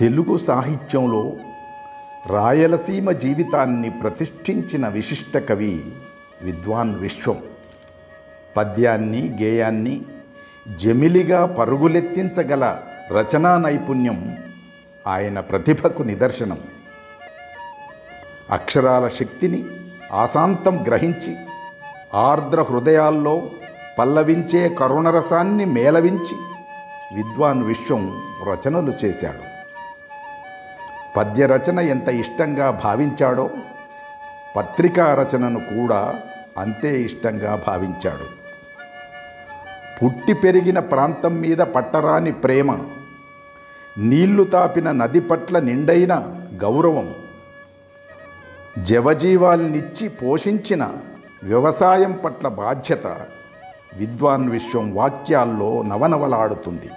తెలుగు సాహిత్యంలో రాయలసీమ జీవితాన్ని ప్రతిష్ఠించిన విశిష్ట కవి విద్వాన్ విశ్వం పద్యాన్ని గేయాన్ని జమిలిగా పరుగులెత్తించగల రచనా నైపుణ్యం ఆయన ప్రతిభకు నిదర్శనం అక్షరాల శక్తిని ఆశాంతం గ్రహించి ఆర్ద్ర హృదయాల్లో పల్లవించే కరుణరసాన్ని మేళవించి విద్వాన్ విశ్వం రచనలు చేశాడు పద్యరచన ఎంత ఇష్టంగా భావించాడో పత్రికా రచనను కూడా అంతే ఇష్టంగా భావించాడు పుట్టి పెరిగిన ప్రాంతం మీద పట్టరాని ప్రేమ నీళ్లు తాపిన నది పట్ల నిండైన గౌరవం జవజీవాల్నిచ్చి పోషించిన వ్యవసాయం పట్ల బాధ్యత విద్వాన్ విశ్వం వాక్యాల్లో నవనవలాడుతుంది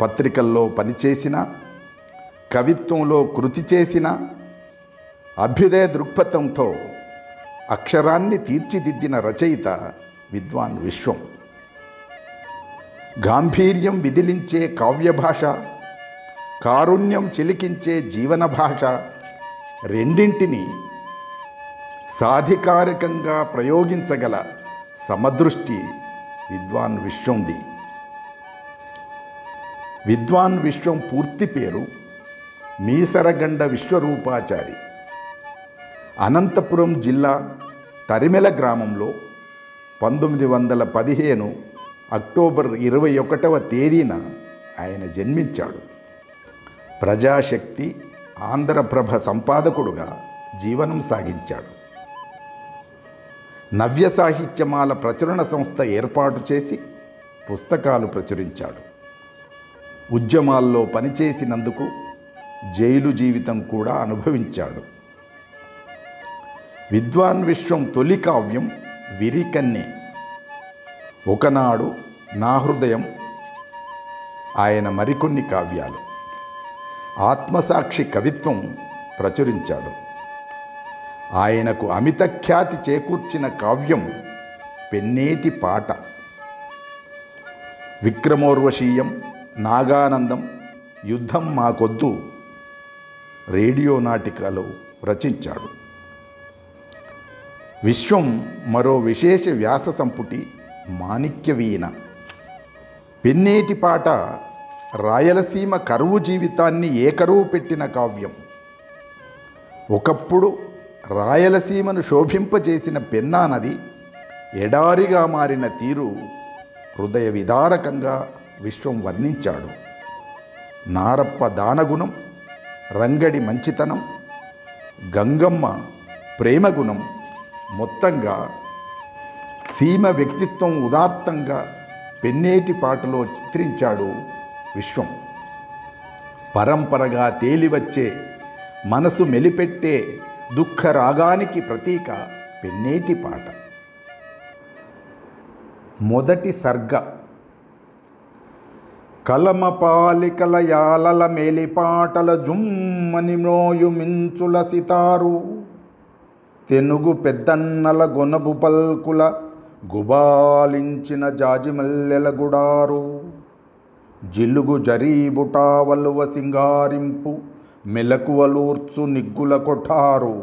పత్రికల్లో పనిచేసిన కవిత్వంలో కృతి చేసిన అభ్యుదయ దృక్పథంతో అక్షరాన్ని తీర్చిదిద్దిన రచయిత విద్వాన్ విశ్వం గాంభీర్యం విదిలించే కావ్య భాష కారుణ్యం చిలికించే జీవన భాష రెండింటిని సాధికారికంగా ప్రయోగించగల సమదృష్టి విద్వాన్ విశ్వంది విద్వాన్ విశ్వం పూర్తి పేరు మీసరగండ విశ్వరూపాచారి అనంతపురం జిల్లా తరిమెల గ్రామంలో పంతొమ్మిది వందల పదిహేను అక్టోబర్ ఇరవై ఒకటవ తేదీన ఆయన జన్మించాడు ప్రజాశక్తి ఆంధ్రప్రభ సంపాదకుడుగా జీవనం సాగించాడు నవ్య సాహిత్యమాల ప్రచురణ సంస్థ ఏర్పాటు చేసి పుస్తకాలు ప్రచురించాడు ఉద్యమాల్లో పనిచేసినందుకు జైలు జీవితం కూడా అనుభవించాడు విద్వాన్ విశ్వం తొలి కావ్యం విరికన్నే ఒకనాడు నా హృదయం ఆయన మరికొన్ని కావ్యాలు ఆత్మసాక్షి కవిత్వం ప్రచురించాడు ఆయనకు అమిత ఖ్యాతి చేకూర్చిన కావ్యం పెన్నేటి పాట విక్రమోర్వశీయం నాగానందం యుద్ధం మాకొద్దు రేడియో నాటికలు రచించాడు విశ్వం మరో విశేష వ్యాస సంపుటి మాణిక్యవీణ పెన్నేటి పాట రాయలసీమ కరువు జీవితాన్ని ఏకరువు పెట్టిన కావ్యం ఒకప్పుడు రాయలసీమను శోభింపజేసిన పెన్నా నది ఎడారిగా మారిన తీరు హృదయ విదారకంగా విశ్వం వర్ణించాడు నారప్ప దానగుణం రంగడి మంచితనం గంగమ్మ ప్రేమగుణం మొత్తంగా సీమ వ్యక్తిత్వం ఉదాత్తంగా పెన్నేటి పాటలో చిత్రించాడు విశ్వం పరంపరగా తేలివచ్చే మనసు మెలిపెట్టే దుఃఖ రాగానికి ప్రతీక పెన్నేటి పాట మొదటి సర్గ కలమ పాలికల యాలల మేలిపాటల జుమ్మని నోయు మించుల సితారు తెనుగు పెద్దన్నల గొనబు పల్కుల గుబాలించిన జాజిమల్లెల గుడారు జిలుగు జరీబుటావలువ సింగారింపు మెలకువలూర్చు నిగ్గుల కొఠారు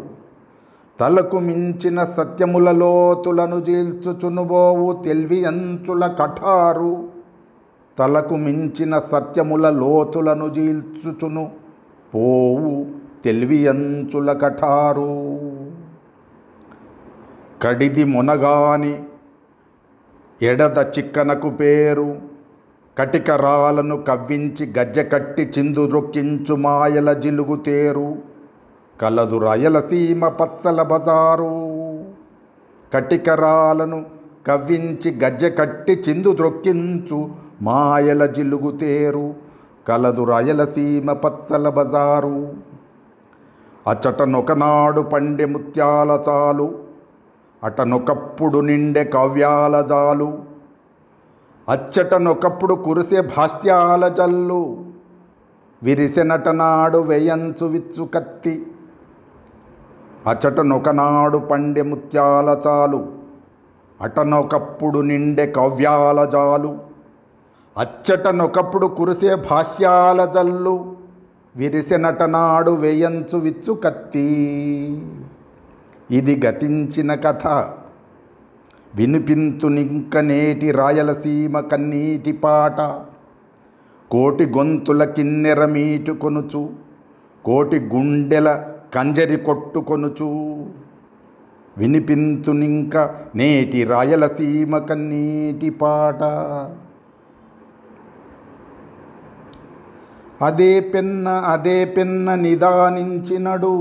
తలకు మించిన సత్యముల లోతులను జీల్చుచునుబోవు తెల్వి అంచుల కఠారు తలకు మించిన సత్యముల లోతులను జీల్చుచును పోవు తెలివియంచుల కఠారు కడిది మునగాని ఎడద చిక్కనకు పేరు కటికరాలను కవ్వించి గజ్జకట్టి చిందు రొక్కించు మాయల జిలుగు తేరు కలదు రాయలసీమ పచ్చల బజారు కటికరాలను కవ్వించి గజ్జకట్టి చిందు ద్రొక్కించు మాయల జిలుగుతేరు కలదు రాయలసీమ పచ్చల బజారు అచటనొకనాడు పండె ముత్యాల చాలు అటనొకప్పుడు నిండె కవ్యాల జాలు అచ్చటనొకప్పుడు కురిసే భాష్యాల జల్లు విరిసెనటనాడు వేయంచు విచ్చు కత్తి అచటనొకనాడు పండె ముత్యాల చాలు అటనొకప్పుడు నిండె కవ్యాల జాలు అచ్చటనొకప్పుడు కురిసే భాష్యాల జల్లు విరిసెనటనాడు వేయంచు విచ్చు కత్తి ఇది గతించిన కథ వినిపింతునింక నేటి రాయలసీమ కన్నీటి పాట కోటి గొంతుల కిన్నెర మీటు కొనుచు కోటి గుండెల కంజరి కొట్టుకొనుచు వినిపింతునింక నేటి రాయలసీమ కన్నీటి పాట అదే పెన్న అదే పెన్న నిదానించినడు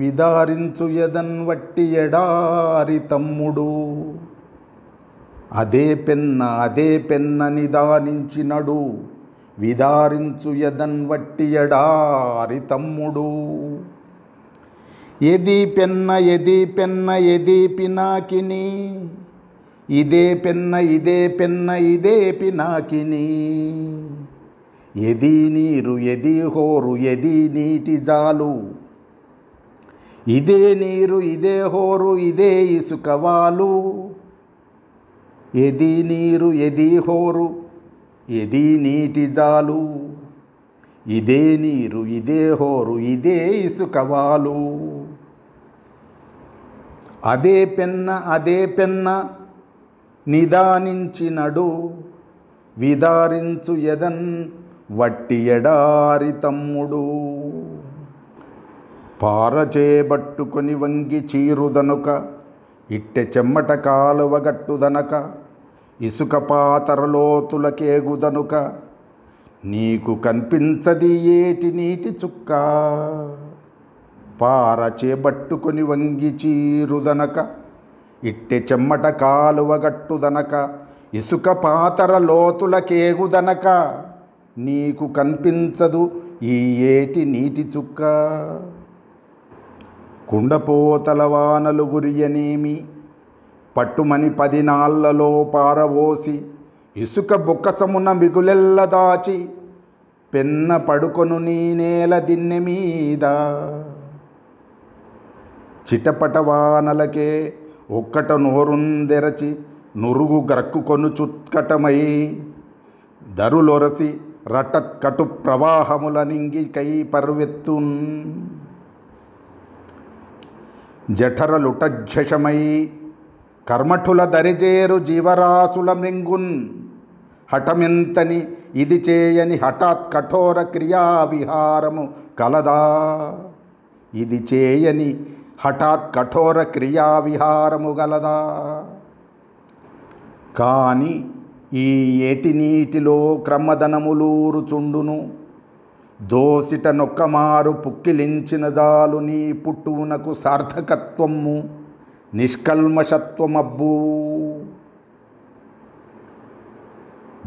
విదారించు ఎదన్ వట్టి ఎడారి తమ్ముడు అదే పెన్న అదే పెన్న నిదానించినడు విదారించు ఎదన్ వట్టి ఎడారి తమ్ముడు ఎది పెన్న ఎది పెన్న ఎది పినాకిని ఇదే పెన్న ఇదే పెన్న ఇదే పినాకిని ఎది నీరు ఎది హోరు ఎది నీటి జాలు ఇదే నీరు ఇదే హోరు ఇదే ఇసుకవాలు ఎది నీరు ఎది హోరు ఎది నీటి జాలు ఇదే నీరు ఇదే హోరు ఇదే ఇసుకవాలు అదే పెన్న అదే పెన్న నిదానించినడు విదారించు ఎదన్ వట్టి ఎడారి తమ్ముడు పారచేబట్టుకొని వంగి చీరుదనుక ఇట్టె చెమ్మట కాలువగట్టుదనక ఇసుక పాతరలోతులకేగుదనుక నీకు కనిపించది ఏటి నీటి చుక్క పారచేబట్టుకొని వంగి చీరుదనక ఇట్టె చెమ్మట కాలువగట్టుదనక ఇసుక పాతర లోతులకేగుదనక నీకు కనిపించదు ఈ ఏటి నీటి చుక్క కుండపోతల వానలు గురియనేమి పట్టుమని పది నాళ్లలో పారవోసి ఇసుక బొక్కసమున మిగులెల్ల దాచి పెన్న పడుకొను నీ నేల దిన్నె మీద చిటపట వానలకే ఒక్కట నోరుందెరచి నురుగు కొను చుత్కటమై దరులొరసి రటత్కటు ప్రవాహముల నింగి కై పర్వెత్తున్ జఠరలుటజ్జషమై కర్మఠుల దరిజేరు జీవరాశుల మృంగున్ హఠమెంతని ఇది చేయని హఠాత్ కఠోర క్రియా విహారము కలదా ఇది చేయని హఠాత్ కఠోర క్రియా విహారము గలదా కానీ ఈ ఏటి నీటిలో క్రమధనములూరుచుండును దోసిట నొక్కమారు పుక్కిలించిన జాలు నీ పుట్టునకు సార్థకత్వము నిష్కల్మషత్వమబ్బు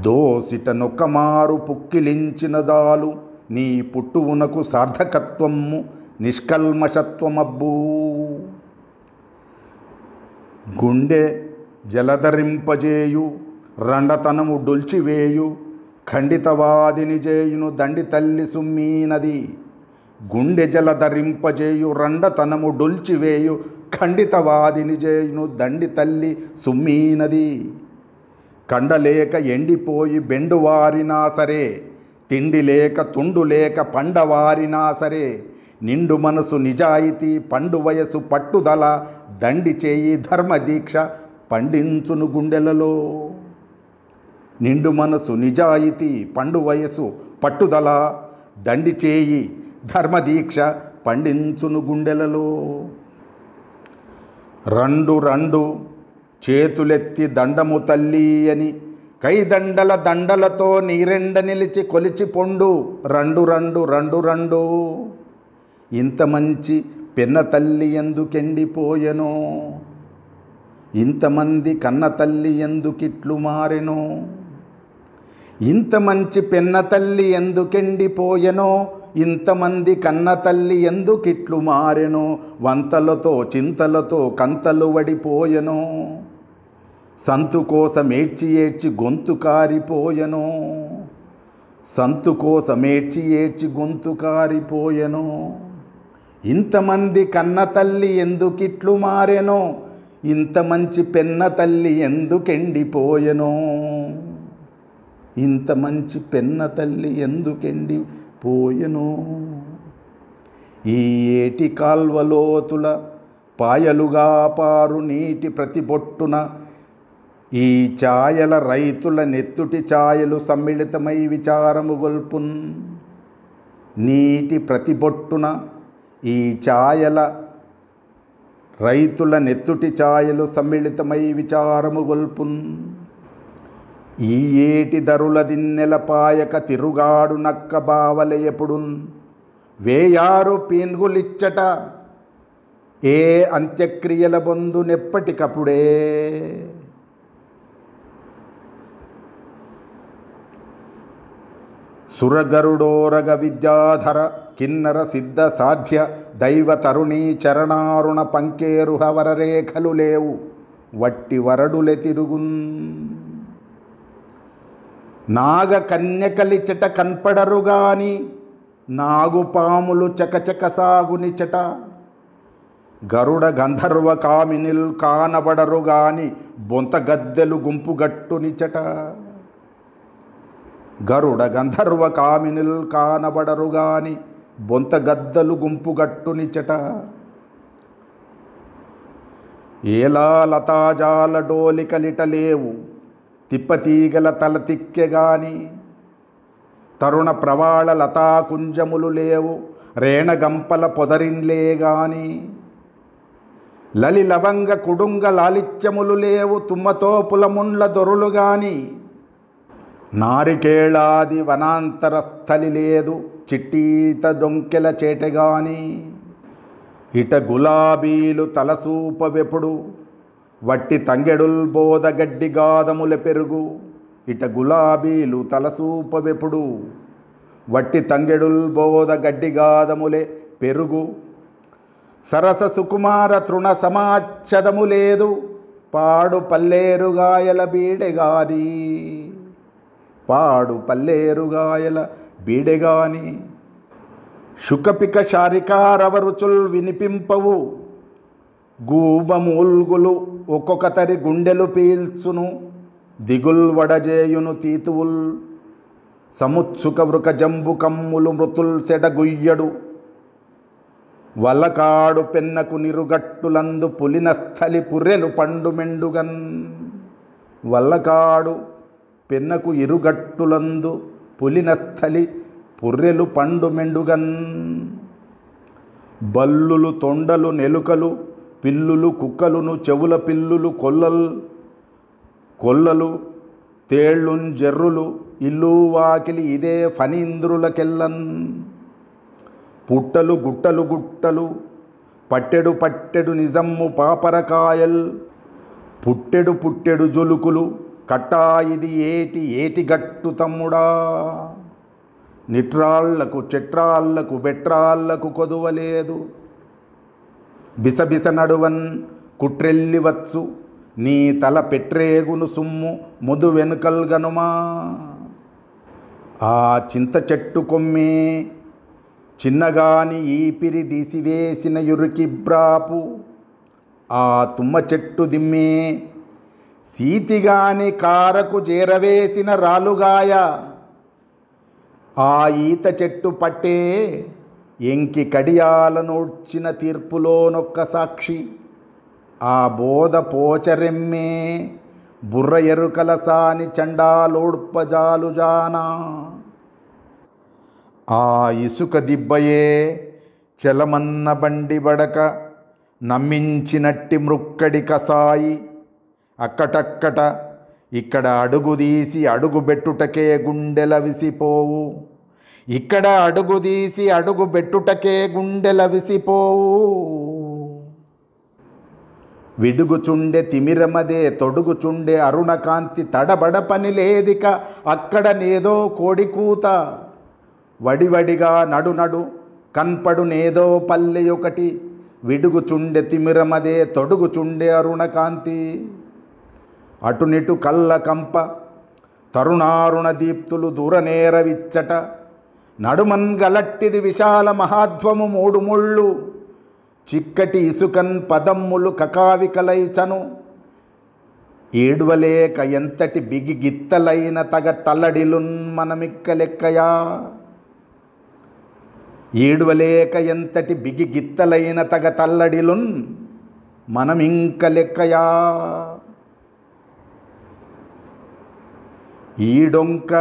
దోసిట నొక్కమారు పుక్కిలించిన జాలు నీ పుట్టువునకు సార్థకత్వము నిష్కల్మషత్వమబ్బు గుండె జలధరింపజేయు రండతనము డొల్చివేయు ఖండితవాదిని చేయును దండి తల్లి సుమ్మీనది గుండె జల ధరింపజేయు రండతనము డొల్చివేయు ఖండితవాదిని చేయును దండి తల్లి సుమ్మీనది కండలేక ఎండిపోయి బెండువారినా సరే తిండి లేక తుండు లేక పండవారినా సరే నిండు మనసు నిజాయితీ పండు వయసు పట్టుదల దండి చేయి ధర్మదీక్ష పండించును గుండెలలో నిండు మనసు నిజాయితీ పండు వయసు పట్టుదల దండి చేయి ధర్మదీక్ష పండించును గుండెలలో రెండు రెండు చేతులెత్తి దండము తల్లి అని కైదండల దండలతో నీరెండ నిలిచి కొలిచి పొండు రెండు రెండు రెండు రెండు ఇంత మంచి పెన్న తల్లి ఎందుకెండిపోయెనో ఇంతమంది కన్న తల్లి ఎందుకిట్లు మారెనో ఇంత మంచి పెన్న తల్లి ఎందుకెండిపోయెనో ఇంతమంది కన్న తల్లి ఎందుకిట్లు మారెనో వంతలతో చింతలతో కంతలు వడిపోయెనో సంతు కోసం ఏడ్చి ఏడ్చి గొంతు కారిపోయెనో సంతు కోసం ఏడ్చి ఏడ్చి గొంతు కారిపోయెనో ఇంతమంది కన్న తల్లి ఎందుకిట్లు మారెనో ఇంత మంచి పెన్న తల్లి ఎందుకెండిపోయెనో ఇంత మంచి పెన్న తల్లి ఎందుకెండి పోయెనో ఈ ఏటి కాల్వలోతుల పాయలుగా పారు నీటి ప్రతి బొట్టున ఈ ఛాయల రైతుల నెత్తుటి ఛాయలు సమ్మిళితమై విచారము గొల్పున్ నీటి ప్రతి బొట్టున ఈ ఛాయల రైతుల నెత్తుటి ఛాయలు సమ్మిళితమై విచారము గొల్పున్ ఈ ఏటి దరులదిన్నెలపాయక తిరుగాడు నక్క బావల వేయారు పీన్గులిచ్చట ఏ అంత్యక్రియల నెప్పటికప్పుడే సురగరుడోరగ విద్యాధర కిన్నర సిద్ధ సాధ్య దైవ తరుణీ చరణారుణ పంకేరుహవరరేఖలు లేవు వట్టి వరడులె తిరుగున్ నాగ కన్యకలిచట కన్పడరుగాని నాగుపాములు చకచక సాగునిచట గరుడ గంధర్వ కామినిల్ కానబడరు గాని బొంత గద్దెలు గుంపుగట్టునిచట గరుడ గంధర్వ కామినిల్ కానబడరు గాని బొంత గద్దలు గుంపుగట్టునిచట ఏలా లతాజాల డోలికలిటలేవు తిప్పతీగల తలతిక్కెగాని తరుణ ప్రవాళ లతాకుంజములు లేవు రేణగంపల పొదరిన్లేగాని లలి లవంగ కుడుంగ లాలిత్యములు లేవు తుమ్మతో దొరులు దొరులుగాని నారికేళాది వనాంతర స్థలి లేదు చిట్టీత డొంకెల చేటగాని ఇట గులాబీలు వెపుడు వట్టి తంగెడుల్ బోధ గడ్డి గాదముల పెరుగు ఇట గులాబీలు తలసూపవెపుడు వట్టి తంగెడుల్ బోధ గడ్డి గాదములే పెరుగు సరస సుకుమార తృణ సమాచ్చదము లేదు పాడు పల్లేరుగాయల బీడెగాని పాడు పల్లేరుగాయల బీడెగాని శుకపిక శారికారవరుచుల్ వినిపింపవు గూబమూల్గులు ఒక్కొక్క తరి గుండెలు పీల్చును దిగుల్ వడజేయును తీతువుల్ సముత్సుక వృక జంబు కమ్ములు మృతుల్ సెడగుయ్యడు వలకాడు పెన్నకు నిరుగట్టులందు పులిన స్థలి పుర్రెలు పండు మెండుగన్ వల్లకాడు పెన్నకు ఇరుగట్టులందు పులిన స్థలి పుర్రెలు పండు మెండుగన్ బల్లులు తొండలు నెలుకలు పిల్లులు కుక్కలును చెవుల పిల్లులు కొల్లలు కొల్లలు తేళ్ళున్ జర్రులు ఇల్లు వాకిలి ఇదే ఫనీంద్రులకెల్లన్ పుట్టలు గుట్టలు గుట్టలు పట్టెడు పట్టెడు నిజమ్ము పాపరకాయల్ పుట్టెడు పుట్టెడు జొలుకులు కట్టా ఇది ఏటి ఏటి గట్టు తమ్ముడా నిట్రాళ్లకు చెట్రాళ్లకు బెట్రాళ్లకు కొదువలేదు బిసబిస నడువన్ కుట్రెల్లివచ్చు నీ తల పెట్రేగును సుమ్ము ముదు వెనుకల్గనుమా ఆ చింత చెట్టు కొమ్మే చిన్నగాని ఈపిరి దీసివేసిన యురికి బ్రాపు ఆ తుమ్మ చెట్టు దిమ్మే సీతిగాని కారకు చేరవేసిన రాలుగాయ ఆ ఈత చెట్టు పట్టే ఎంకి కడియాలనూడ్చిన తీర్పులోనొక్క సాక్షి ఆ బోధ పోచరెమ్మే బుర్ర ఎరుకలసాని చండాలోడ్పజాలుజానా ఆ ఇసుక దిబ్బయే చెలమన్న బండి బడక నమ్మించినట్టి మృక్కడి కసాయి అక్కటక్కట ఇక్కడ అడుగుదీసి అడుగుబెట్టుటకే గుండెల విసిపోవు ఇక్కడ అడుగుదీసి అడుగు బెట్టుటకే గుండెలవిసిపోవు విడుగుచుండె తిమిరమదే తొడుగుచుండె అరుణకాంతి తడబడ పనిలేదిక అక్కడ నేదో కోడికూత వడివడిగా నడునడు కన్పడునేదో పల్లె ఒకటి విడుగుచుండె తిమిరమదే తొడుగుచుండె అరుణకాంతి అటునిటు కళ్ళ కంప తరుణారుణ దీప్తులు దూరనేరవిచ్చట నడుమన్ గలట్టిది విశాల మహాధ్వము మూడు ముళ్ళు చిక్కటి ఇసుకన్ పదమ్ములు కకావికలైచను ఏడువలేక ఎంతటి బిగి గిత్తలైన తగ తల్లడిలున్ మనమిక్కలెక్కయా ఏడువలేక ఎంతటి బిగి గిత్తలైన తగ తల్లడిలున్ మనమింకలెక్కయా ఈడొంక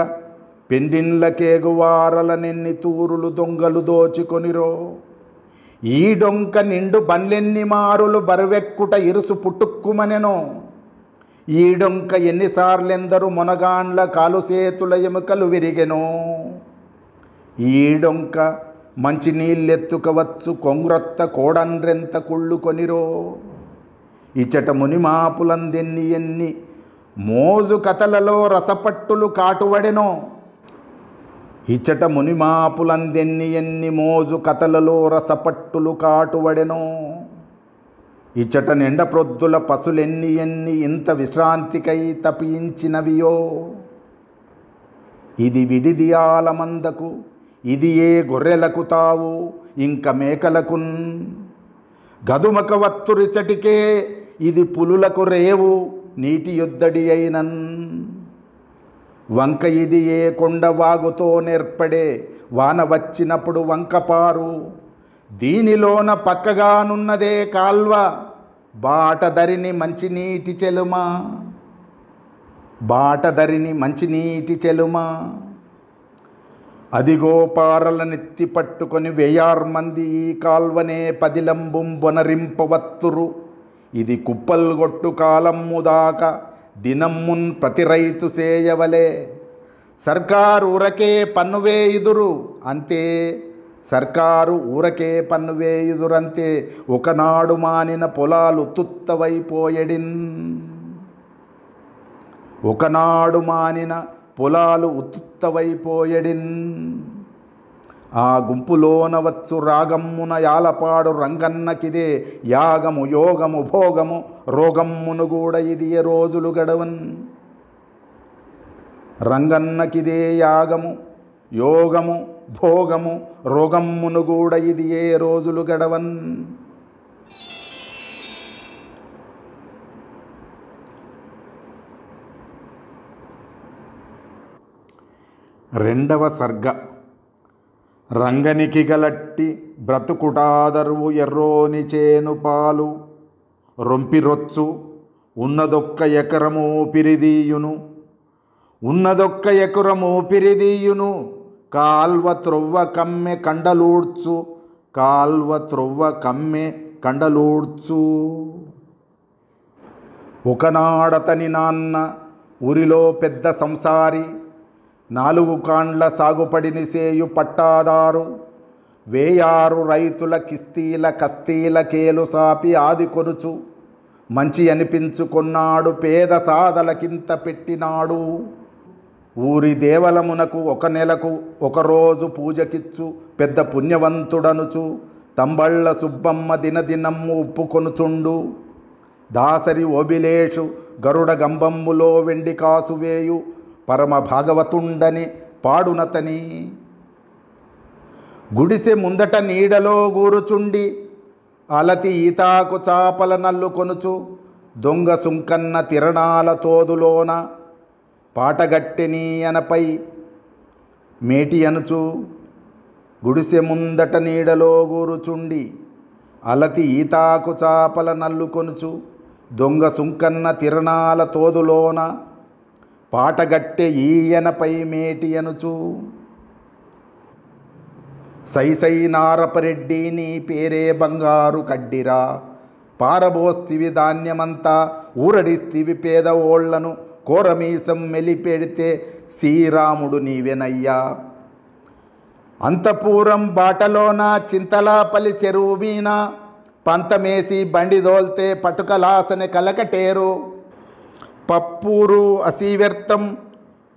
పెండిండ్లకేగువారల నిన్ని తూరులు దొంగలు దోచుకొనిరో ఈ డొంక నిండు బండ్లెన్ని మారులు బరువెక్కుట ఇరుసు పుట్టుక్కుమనెనో ఈ డొంక ఎన్నిసార్లెందరూ మునగాండ్ల కాలు ఎముకలు విరిగెనో ఈ డొంక మంచి నీళ్ళెత్తుకవచ్చు కొంగ్రొత్త కోడండ్రెంత కుళ్ళు కొనిరో ఇచ్చట మునిమాపులందెన్ని ఎన్ని మోజు కథలలో రసపట్టులు కాటువడెనో ఇచ్చట మునిమాపులందెన్ని ఎన్ని మోజు కథలలో రసపట్టులు కాటువడెనో ఇచ్చట నిండ ప్రొద్దుల పసులెన్ని ఎన్ని ఇంత విశ్రాంతికై తపించినవియో ఇది విడిది ఆలమందకు ఇది ఏ గొర్రెలకు తావు ఇంక మేకలకున్ గదుమక వత్తురిచటికే ఇది పులులకు రేవు నీటి యుద్ధడి అయినన్ వంక ఇది ఏ కొండ వాగుతో నేర్పడే వాన వచ్చినప్పుడు వంకపారు దీనిలోన పక్కగానున్నదే కాల్వ బాటదరిని మంచినీటి చెలుమా బాటదరిని మంచినీటి చెలుమా అదిగో పారల నెత్తి పట్టుకొని వెయ్యారు మంది ఈ కాల్వనే పదిలంబుం బొనరింపవత్తురు ఇది కుప్పల్గొట్టు కాలమ్ముదాకా దినమ్మున్ ప్రతి రైతు సేయవలే సర్కారు ఊరకే పన్నువే ఇదురు అంతే సర్కారు ఊరకే పన్నువే ఇదురంతే ఒకనాడు మానిన పొలాలు తుత్తవైపోయడిన్ ఒకనాడు మానిన పొలాలు ఉత్తుత్తవైపోయడిన్ ఆ గుంపులోనవచ్చు రాగమ్మున యాలపాడు రంగన్నకిదే యాగము యోగము భోగము రోగమ్మును కూడా ఇది రోజులు గడవన్ రంగన్నకిదే యాగము యోగము భోగము రోగమ్మును కూడా ఇది ఏ రోజులు గడవన్ రెండవ సర్గ రంగనికి గలట్టి బ్రతుకుటాదరువు ఎర్రోని చేను పాలు రొంపిరొచ్చు ఉన్నదొక్క ఎకరము పిరిదీయును ఉన్నదొక్క ఎకరము పిరిదీయును కాల్వ త్రొవ్వ కమ్మె కండలూడ్చు కాల్వ త్రొవ్వ కమ్మె కండలూడ్చు ఒకనాడతని నాన్న ఊరిలో పెద్ద సంసారి నాలుగు కాండ్ల సాగుపడిని సేయు పట్టాదారు వేయారు రైతుల కిస్తీల కస్తీల కేలు సాపి ఆది కొనుచు మంచి అనిపించుకున్నాడు పేద సాధలకింత పెట్టినాడు ఊరి దేవలమునకు ఒక నెలకు ఒకరోజు పూజకిచ్చు పెద్ద పుణ్యవంతుడనుచు తంబళ్ళ సుబ్బమ్మ దినదినమ్ము ఉప్పుకొనుచుండు దాసరి ఓబిలేషు గరుడ గంబమ్ములో వెండి కాసువేయు పరమ భాగవతుండని పాడునతని గుడిసె ముందట నీడలో గూరుచుండి అలతి ఈతాకు చాపల నల్లు కొనుచు దొంగ సుంకన్న తిరణాల తోదులోన పాటగట్టెనీయనపై అనపై మేటి అనుచు గుడిసె ముందట నీడలో గూరుచుండి అలతి ఈతాకు చాపల నల్లు కొనుచు దొంగ సుంకన్న తిరణాల తోదులోన పాటగట్టె ఈయనపై మేటి అనుచు సైసై నారపరెడ్డి నీ పేరే బంగారు కడ్డిరా పారబోస్తివి ధాన్యమంతా ఊరడిస్తివి పేదవోళ్లను కోరమీసం మెలిపెడితే శ్రీరాముడు నీవెనయ్యా అంతపూరం బాటలోన చింతలాపలి చెరువు మీన పంతమేసి బండి దోల్తే పటుకలాసని కలకటేరు పప్పూరు అసీవ్యర్థం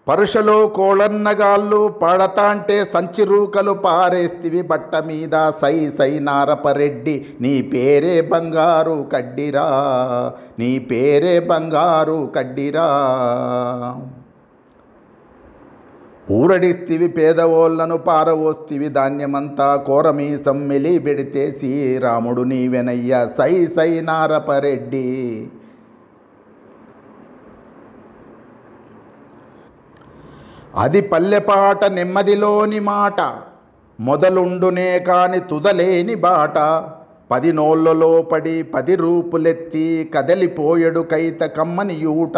పరుషలో కోళన్నగాళ్ళు పడతాంటే సంచి రూకలు పారేస్తివి బట్ట మీద సై సై నారపరెడ్డి నీ పేరే బంగారు కడ్డిరా నీ పేరే బంగారు కడ్డిరా ఊరడిస్తివి పేదవోళ్లను పారవోస్తివి ధాన్యమంతా కూరమీసం మెలి పెడితే శ్రీరాముడు నీవెనయ్య సై సై నారపరెడ్డి అది పల్లెపాట నెమ్మదిలోని మాట మొదలుండునే కాని తుదలేని బాట పది నోళ్ళలో పడి పది రూపులెత్తి కదలిపోయడు కైత కమ్మని యూట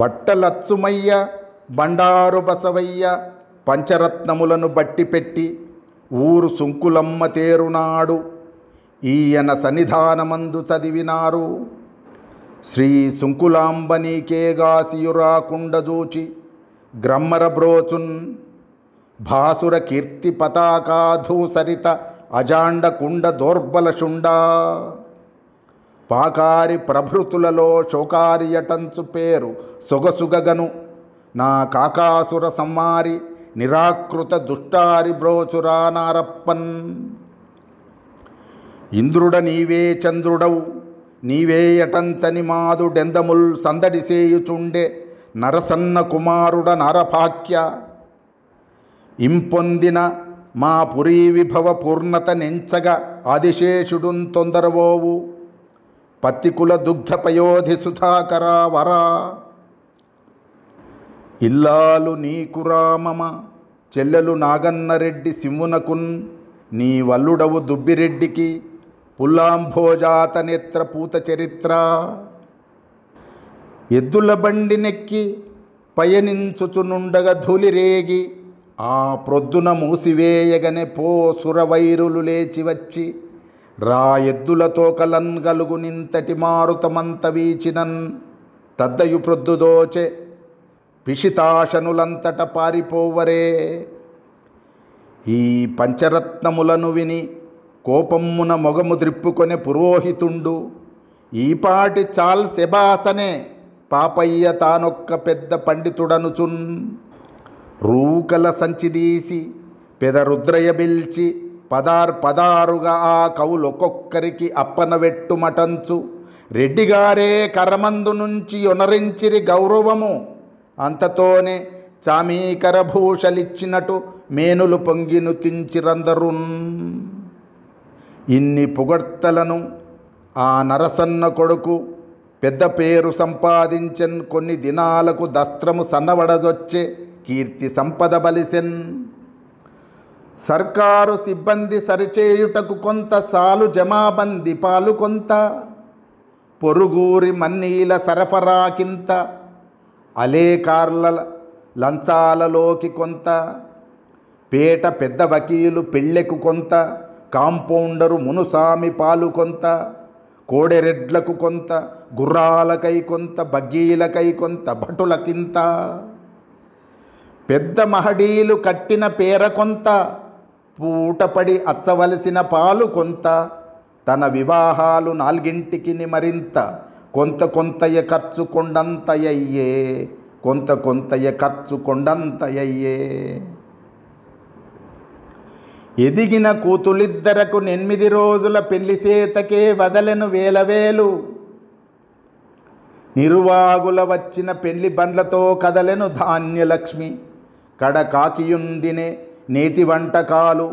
బట్టలచ్చుమయ్య బండారు బసవయ్య పంచరత్నములను బట్టి పెట్టి ఊరు సుంకులమ్మ తేరునాడు ఈయన సన్నిధానమందు చదివినారు శ్రీ సుంకులాంబనీకేగాసియురాకుండ జూచి గ్రమ్మరబ్రోచున్ భాసుర కీర్తి పతాకాధూసరిత అజాండ కుండ దోర్బల దోర్బలశుండా పాకారి ప్రభృతులలో శోకారియటంచు పేరు సొగసుగను నా కాకాసుర సంవారి నిరాకృత దుష్టారి బ్రోచురా నారప్పన్ ఇంద్రుడ నీవే చంద్రుడవు నీవే ఎటంచని మాదుడెందముల్ సందడిసేయుచుండే నరసన్న కుమారుడ నరపాక్య ఇంపొందిన మా పురీ విభవ పూర్ణత నెంచగ ఆదిశేషుడున్ తొందరవోవు పత్తికుల దుగ్ధ పయోధి వరా ఇల్లాలు నీకు రామమ చెల్లెలు నాగన్నరెడ్డి సిమ్మునకున్ నీ వల్లుడవు దుబ్బిరెడ్డికి పుల్లాంభోజాత నేత్ర పూత చరిత్ర ఎద్దుల బండి నెక్కి పయనించుచునుండగా రేగి ఆ ప్రొద్దున మూసివేయగనే పో సురవైరులు లేచి వచ్చి రా ఎద్దులతో కలన్ గలుగు నింతటి మారుతమంత వీచినన్ తద్దయు ప్రొద్దుదోచె పిషితాశనులంతట పారిపోవరే ఈ పంచరత్నములను విని కోపమ్మున మొగము త్రిప్పుకొనే పురోహితుండు ఈపాటి చాల్ సెబాసనే పాపయ్య తానొక్క పెద్ద పండితుడనుచున్ రూకల సంచిదీసి పెదరుద్రయ బిల్చి పదార్ పదారుగా ఆ కవులు కవులొక్కొక్కరికి అప్పనవెట్టుమటంచు రెడ్డిగారే కరమందు నుంచి ఒనరించిరి గౌరవము అంతతోనే చామీకర భూషలిచ్చినటు మేనులు పొంగిను తించిరందరున్ ఇన్ని పొగడ్తలను ఆ నరసన్న కొడుకు పెద్ద పేరు సంపాదించెన్ కొన్ని దినాలకు దస్త్రము సన్నబడజొచ్చే కీర్తి సంపద బలిసెన్ సర్కారు సిబ్బంది సరిచేయుటకు కొంత సాలు జమాబంది పాలు కొంత పొరుగూరి మన్నీల సరఫరాకింత అలేకార్ల లంచాలలోకి కొంత పేట పెద్ద వకీలు పెళ్ళెకు కొంత కాంపౌండరు మునుసామి పాలు కొంత కోడెరెడ్లకు కొంత గుర్రాలకై కొంత బగ్గీలకై కొంత భటులకింత పెద్ద మహడీలు కట్టిన పేర కొంత పూటపడి అచ్చవలసిన పాలు కొంత తన వివాహాలు నాలుగింటికిని మరింత కొంత కొంతయ్య ఖర్చు కొండంతయ్యే కొంత కొంతయ్య ఖర్చు కొండంతయ్యే ఎదిగిన కూతులిద్దరకు ఎనిమిది రోజుల పెళ్లి సేతకే వదలను వేలవేలు నిరువాగుల వచ్చిన పెళ్లి బండ్లతో కదలెను ధాన్యలక్ష్మి కడ కాకియుందినే నేతి వంటకాలు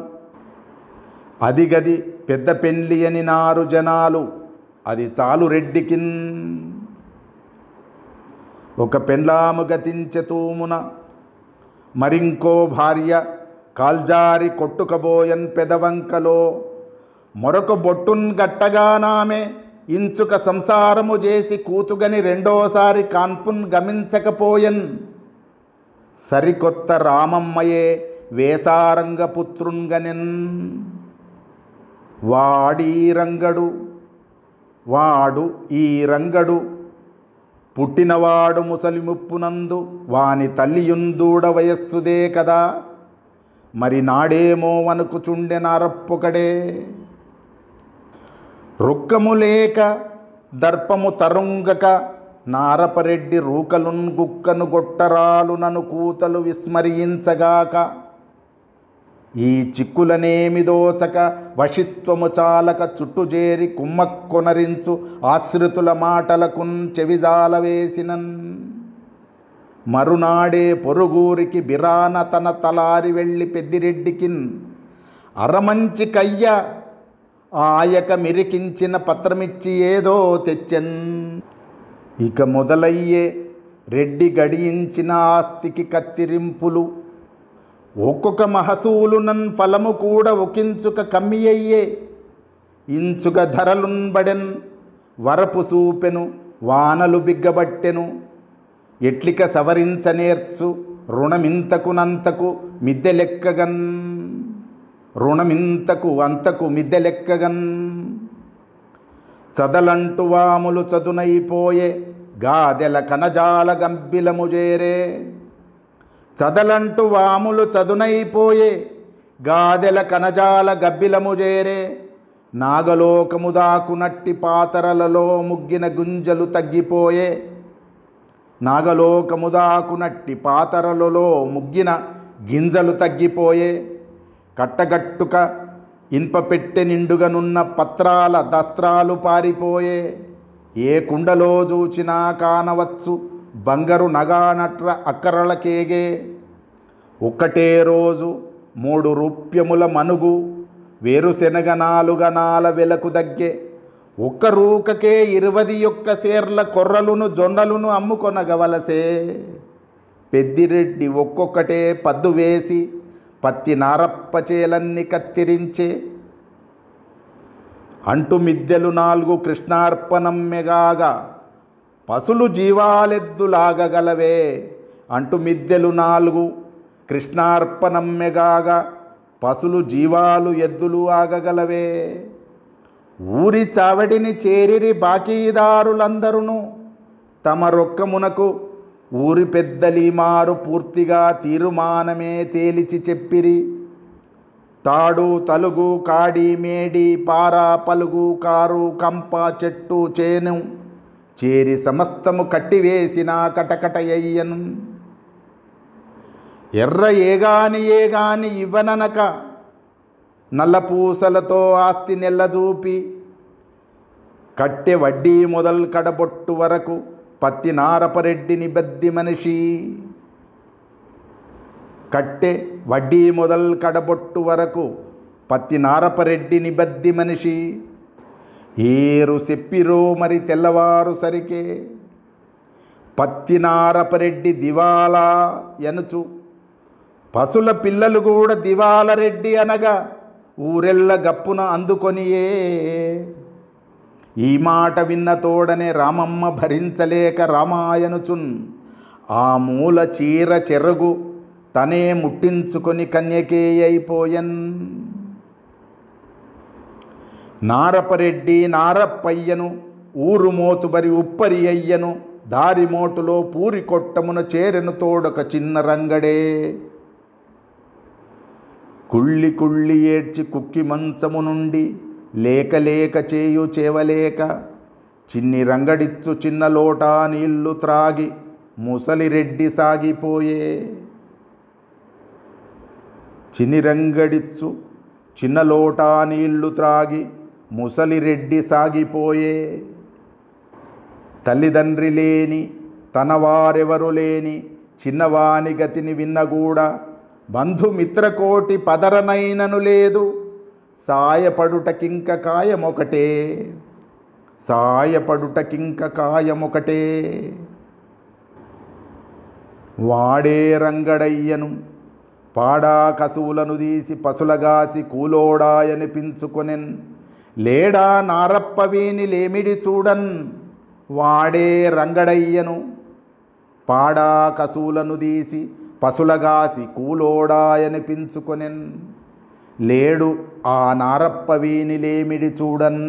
అదిగది పెద్ద పెళ్లి అని నారు జనాలు అది చాలు రెడ్డికిన్ ఒక పెండ్లాము గతించెతూమున మరింకో భార్య కాల్జారి కొట్టుకబోయన్ పెదవంకలో మరొక బొట్టున్ గట్టగా నామే ఇంచుక సంసారము చేసి కూతుగని రెండోసారి కాన్పున్ గమించకపోయన్ సరికొత్త రామమ్మయే వేసారంగ పుత్రుంగనిన్ వాడీ రంగడు వాడు ఈ రంగడు పుట్టినవాడు ముసలి ముప్పునందు వాని తల్లియుందూడ వయస్సుదే కదా మరి నాడేమో వనుకుచుండె నారప్పొకడే రుక్కములేక దర్పము తరుంగక నారపరెడ్డి రూకలున్ గుక్కను గొట్టరాలు నను కూతలు విస్మరించగాక ఈ చిక్కులనేమిదోచక వశిత్వము చాలక చుట్టుజేరి కుమ్మక్కొనరించు ఆశ్రితుల మాటలకున్ చెవిజాల వేసినన్ మరునాడే పొరుగూరికి బిరాన తన తలారి వెళ్ళి పెద్దిరెడ్డికిన్ అరమంచి కయ్య ఆయక మిరికించిన పత్రమిచ్చి ఏదో తెచ్చెన్ ఇక మొదలయ్యే రెడ్డి గడియించిన ఆస్తికి కత్తిరింపులు ఒక్కొక్క మహసూలు నన్ ఫలము కూడా ఒకించుక కమ్మి అయ్యే ఇంచుక ధరలున్బడెన్ వరపు సూపెను వానలు బిగ్గబట్టెను ఎట్లిక సవరించనేర్చు రుణమింతకునంతకు మిద్దెలెక్కగన్ రుణమింతకు అంతకు లెక్కగన్ చదలంటు వాములు చదునైపోయే గాదెల కనజాల గంబిలము చేరే చదలంటు వాములు చదునైపోయే గాదెల కనజాల గబ్బిలము చేరే నాగలోకము దాకునట్టి పాతరలలో ముగ్గిన గుంజలు తగ్గిపోయే నాగలోకము దాకునట్టి పాతరలలో ముగ్గిన గింజలు తగ్గిపోయే కట్టగట్టుక ఇన్పపెట్టె నిండుగనున్న పత్రాల దస్త్రాలు పారిపోయే ఏ కుండలో చూచినా కానవచ్చు బంగారు నగానట్ర అక్కరలకేగే ఒక్కటే రోజు మూడు రూప్యముల మనుగు వేరుశెనగ నాలుగనాల వెలకు దగ్గే ఒక్క రూకకే ఇరవది యొక్క సేర్ల కొర్రలును జొన్నలును అమ్ముకొనగవలసే పెద్దిరెడ్డి ఒక్కొక్కటే పద్దు వేసి పత్తి నారప్పచేలన్ని కత్తిరించే మిద్దెలు నాలుగు కృష్ణార్పణమ్మెగాగా పసులు జీవాలెద్దులాగగలవే మిద్దెలు నాలుగు కృష్ణార్పణమ్మెగాగా పసులు జీవాలు ఎద్దులు ఆగగలవే ఊరి చావడిని చేరిరి బాకీదారులందరును తమ రొక్కమునకు ఊరి మారు పూర్తిగా తీరుమానమే తేలిచి చెప్పిరి తాడు తలుగు కాడి మేడి పార పలుగు కారు కంప చెట్టు చేను చేరి సమస్తము కట్టివేసిన కటకటయ్యను ఎర్ర ఏగాని ఏగాని ఇవ్వననక నల్లపూసలతో ఆస్తి నెల్లజూపి కట్టె వడ్డీ మొదలు కడబొట్టు వరకు పత్తి నారపరెడ్డిని బద్ది మనిషి కట్టె వడ్డీ మొదల్ కడబొట్టు వరకు పత్తి నారపరెడ్డిని బద్ది మనిషి ఏరు చెప్పిరో మరి తెల్లవారు సరికే పత్తి నారపరెడ్డి దివాలా ఎనుచు పసుల పిల్లలు కూడా దివాలరెడ్డి అనగా ఊరెళ్ళ గప్పున అందుకొనియే ఈ మాట విన్న తోడనే రామమ్మ భరించలేక రామాయనుచున్ ఆ మూల చీర చెరగు తనే ముట్టించుకొని కన్యకే అయిపోయన్ నారపరెడ్డి నారప్పయ్యను ఊరు మోతుబరి ఉప్పరి అయ్యను దారి మోటులో పూరి కొట్టమున చేరెను తోడొక చిన్న రంగడే కుళ్ళి కుళ్ళి ఏడ్చి కుక్కి మంచము నుండి లేకలేక చేయు చేవలేక చిన్ని రంగడిచ్చు చిన్న లోటా నీళ్లు త్రాగి ముసలిరెడ్డి సాగిపోయే చిన్ని రంగడిచ్చు చిన్న లోటా నీళ్లు త్రాగి ముసలిరెడ్డి సాగిపోయే తల్లిదండ్రి లేని తన వారెవరు లేని చిన్నవాని గతిని విన్నగూడ బంధుమిత్రకోటి పదరనైనను లేదు సాయపడుటకింక కాయమొకటే సాయపడుటకింక కాయమొకటే వాడే రంగడయ్యను పాడా కసువులను తీసి పసులగాసి కూలోడాయనిపించుకొనెన్ లేడా నారప్పవేని లేమిడి చూడన్ వాడే రంగడయ్యను పాడా కసువులను తీసి పసులగాసి కూలోడాయనిపించుకొనెన్ లేడు ఆ నారప్పవీనిలేమిడి చూడన్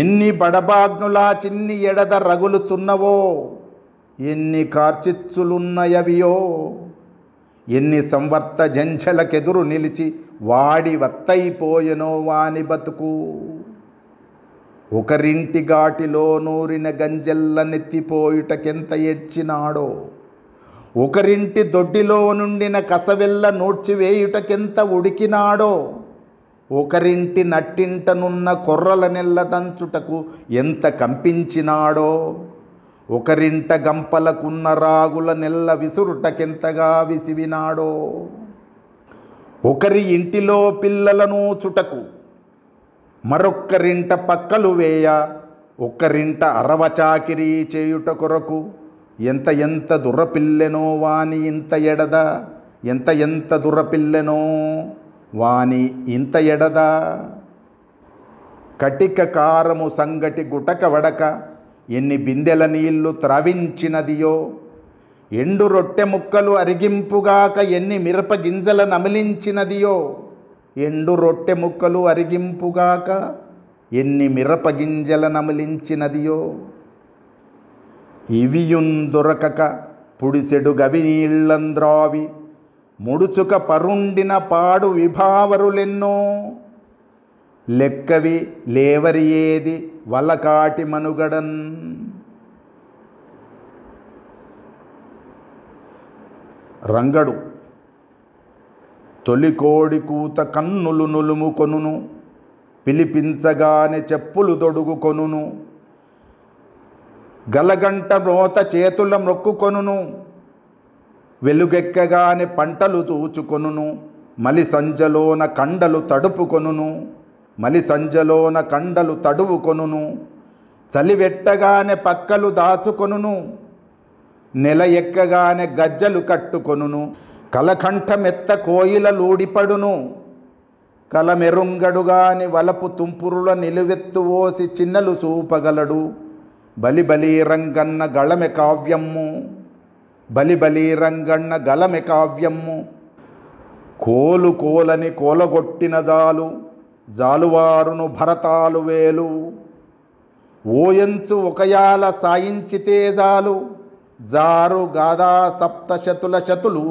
ఎన్ని బడబాగ్నులా చిన్ని ఎడద రగులు చున్నవో ఎన్ని కార్చిచ్చులున్నయవియో ఎన్ని సంవర్త జంఛలకెదురు నిలిచి వాడి వత్తైపోయెనో వాని బతుకు ఒకరింటి గాటిలో నూరిన గంజెల్ల నెత్తిపోయుటకెంత ఎడ్చినాడో ఒకరింటి దొడ్డిలో నుండిన కసవెల్ల నూడ్చివేయుటకెంత ఉడికినాడో ఒకరింటి నట్టింటనున్న కొర్రల నెల్లదంచుటకు ఎంత కంపించినాడో ఒకరింట గంపలకున్న రాగుల నెల్ల విసురుటకెంతగా విసివినాడో ఒకరి ఇంటిలో పిల్లలను చుటకు మరొక్కరింట పక్కలు వేయ ఒక్కరింట అరవచాకిరీ చేయుట కొరకు ఎంత ఎంత దుర్రపిల్లెనో వాని ఇంత ఎడద ఎంత ఎంత దుర్రపిల్లెనో వాని ఇంత ఎడద కటిక కారము సంగటి గుటక వడక ఎన్ని బిందెల నీళ్లు త్రవించినదియో ఎండు రొట్టె ముక్కలు అరిగింపుగాక ఎన్ని మిరప గింజల నమిలించినదియో ఎండు రొట్టె ముక్కలు అరిగింపుగాక ఎన్ని మిరప గింజల నమిలించినదియో పుడిసెడు గవి నీళ్లంద్రావి ముడుచుక పరుండిన పాడు విభావరులెన్నో లెక్కవి లేవరియేది వలకాటి మనుగడన్ రంగడు తొలికోడి కూత కన్నులు నులుము కొను పిలిపించగానే చెప్పులు కొనును గలగంట మోత చేతుల మొక్కుకొనును వెలుగెక్కగానే పంటలు చూచుకొనును మలి సంజలోన కండలు తడుపుకొనును మలి సంజలోన కండలు తడువుకొనును చలివెట్టగానే పక్కలు దాచుకొనును నెల ఎక్కగానే గజ్జలు కట్టుకొనును కలకంఠమెత్త కోయిలూడిపడును కలమెరుంగడుగాని వలపు తుంపురుల నిలువెత్తువోసి చిన్నలు చూపగలడు బలిబలీరంగన్న గళమె కావ్యము బలిబలీరంగన్న గలమె కావ్యము కోలు కోలని కోలగొట్టిన జాలు జాలువారును భరతాలు వేలు ఓయంచు ఒకయాల సాయించితే జాలు జారు గాదా సప్తశతుల శతులు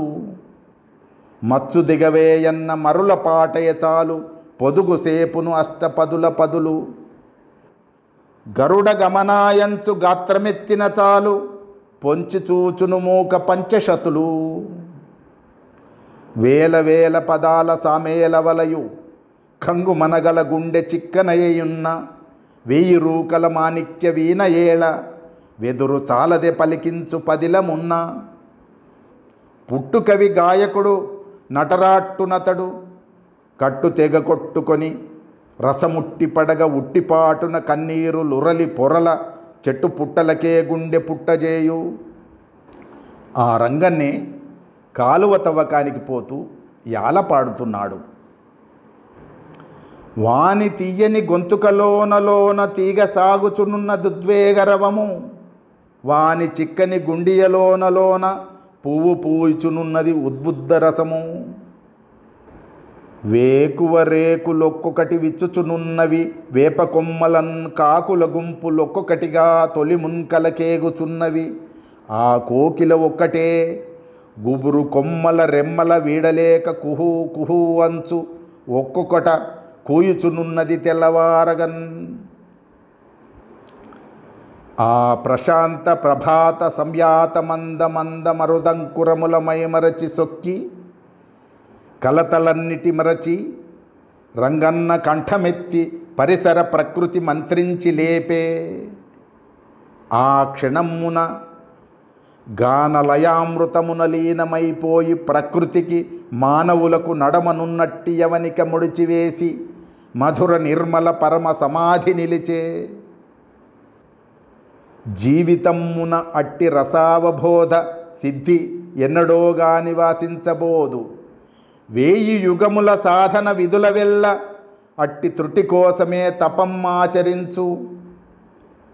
మత్సు దిగవేయన్న మరుల పాటయ చాలు పొదుగు సేపును అష్టపదుల పదులు గరుడ గమనాయంచు గాత్రమెత్తిన చాలు పొంచిచూచును మూక పంచశతులు వేల వేల పదాల సామేల వలయు కంగు మనగల గుండె చిక్కనయ్యున్న వెయ్యి రూకల మాణిక్య ఏళ వెదురు చాలదే పలికించు పదిలమున్న పుట్టుకవి గాయకుడు నటరాట్టునతడు కట్టు తెగ కొట్టుకొని రసముట్టి పడగ ఉట్టిపాటున కన్నీరు లురలి పొరల చెట్టు పుట్టలకే గుండె పుట్టజేయు ఆ రంగన్నే కాలువ తవ్వకానికి పోతూ యాలపాడుతున్నాడు వాని తీయని గొంతుకలోనలోన తీగ సాగుచునున్న దుద్వేగరవము వాని చిక్కని గుండియలోనలోన పువ్వు పూయిచునున్నది ఉద్బుద్ధ రసము వేకువ రేకులొక్కొక్కటి విచ్చుచునున్నవి వేప కొమ్మలన్ కాకుల గుంపులొక్కొక్కటిగా తొలి మున్కలకేగుచున్నవి ఆ కోకిల ఒక్కటే గుబురు కొమ్మల రెమ్మల వీడలేక కుహూ కుహూ అంచు ఒక్కొక్కట కూయుచునున్నది తెల్లవారగన్ ఆ ప్రశాంత ప్రభాత సంయాత మంద మంద మరుదంకురముల మైమరచి సొక్కి కలతలన్నిటి మరచి రంగన్న కంఠమెత్తి పరిసర ప్రకృతి మంత్రించి లేపే ఆ క్షణమున గానలయామృతమున లీనమైపోయి ప్రకృతికి మానవులకు నడమనున్నట్టి యవనిక ముడిచివేసి మధుర నిర్మల పరమ సమాధి నిలిచే జీవితమున అట్టి రసావబోధ సిద్ధి ఎన్నడోగా నివాసించబోదు వేయి యుగముల సాధన విధుల వెళ్ళ అట్టి త్రుటి కోసమే తపం ఆచరించు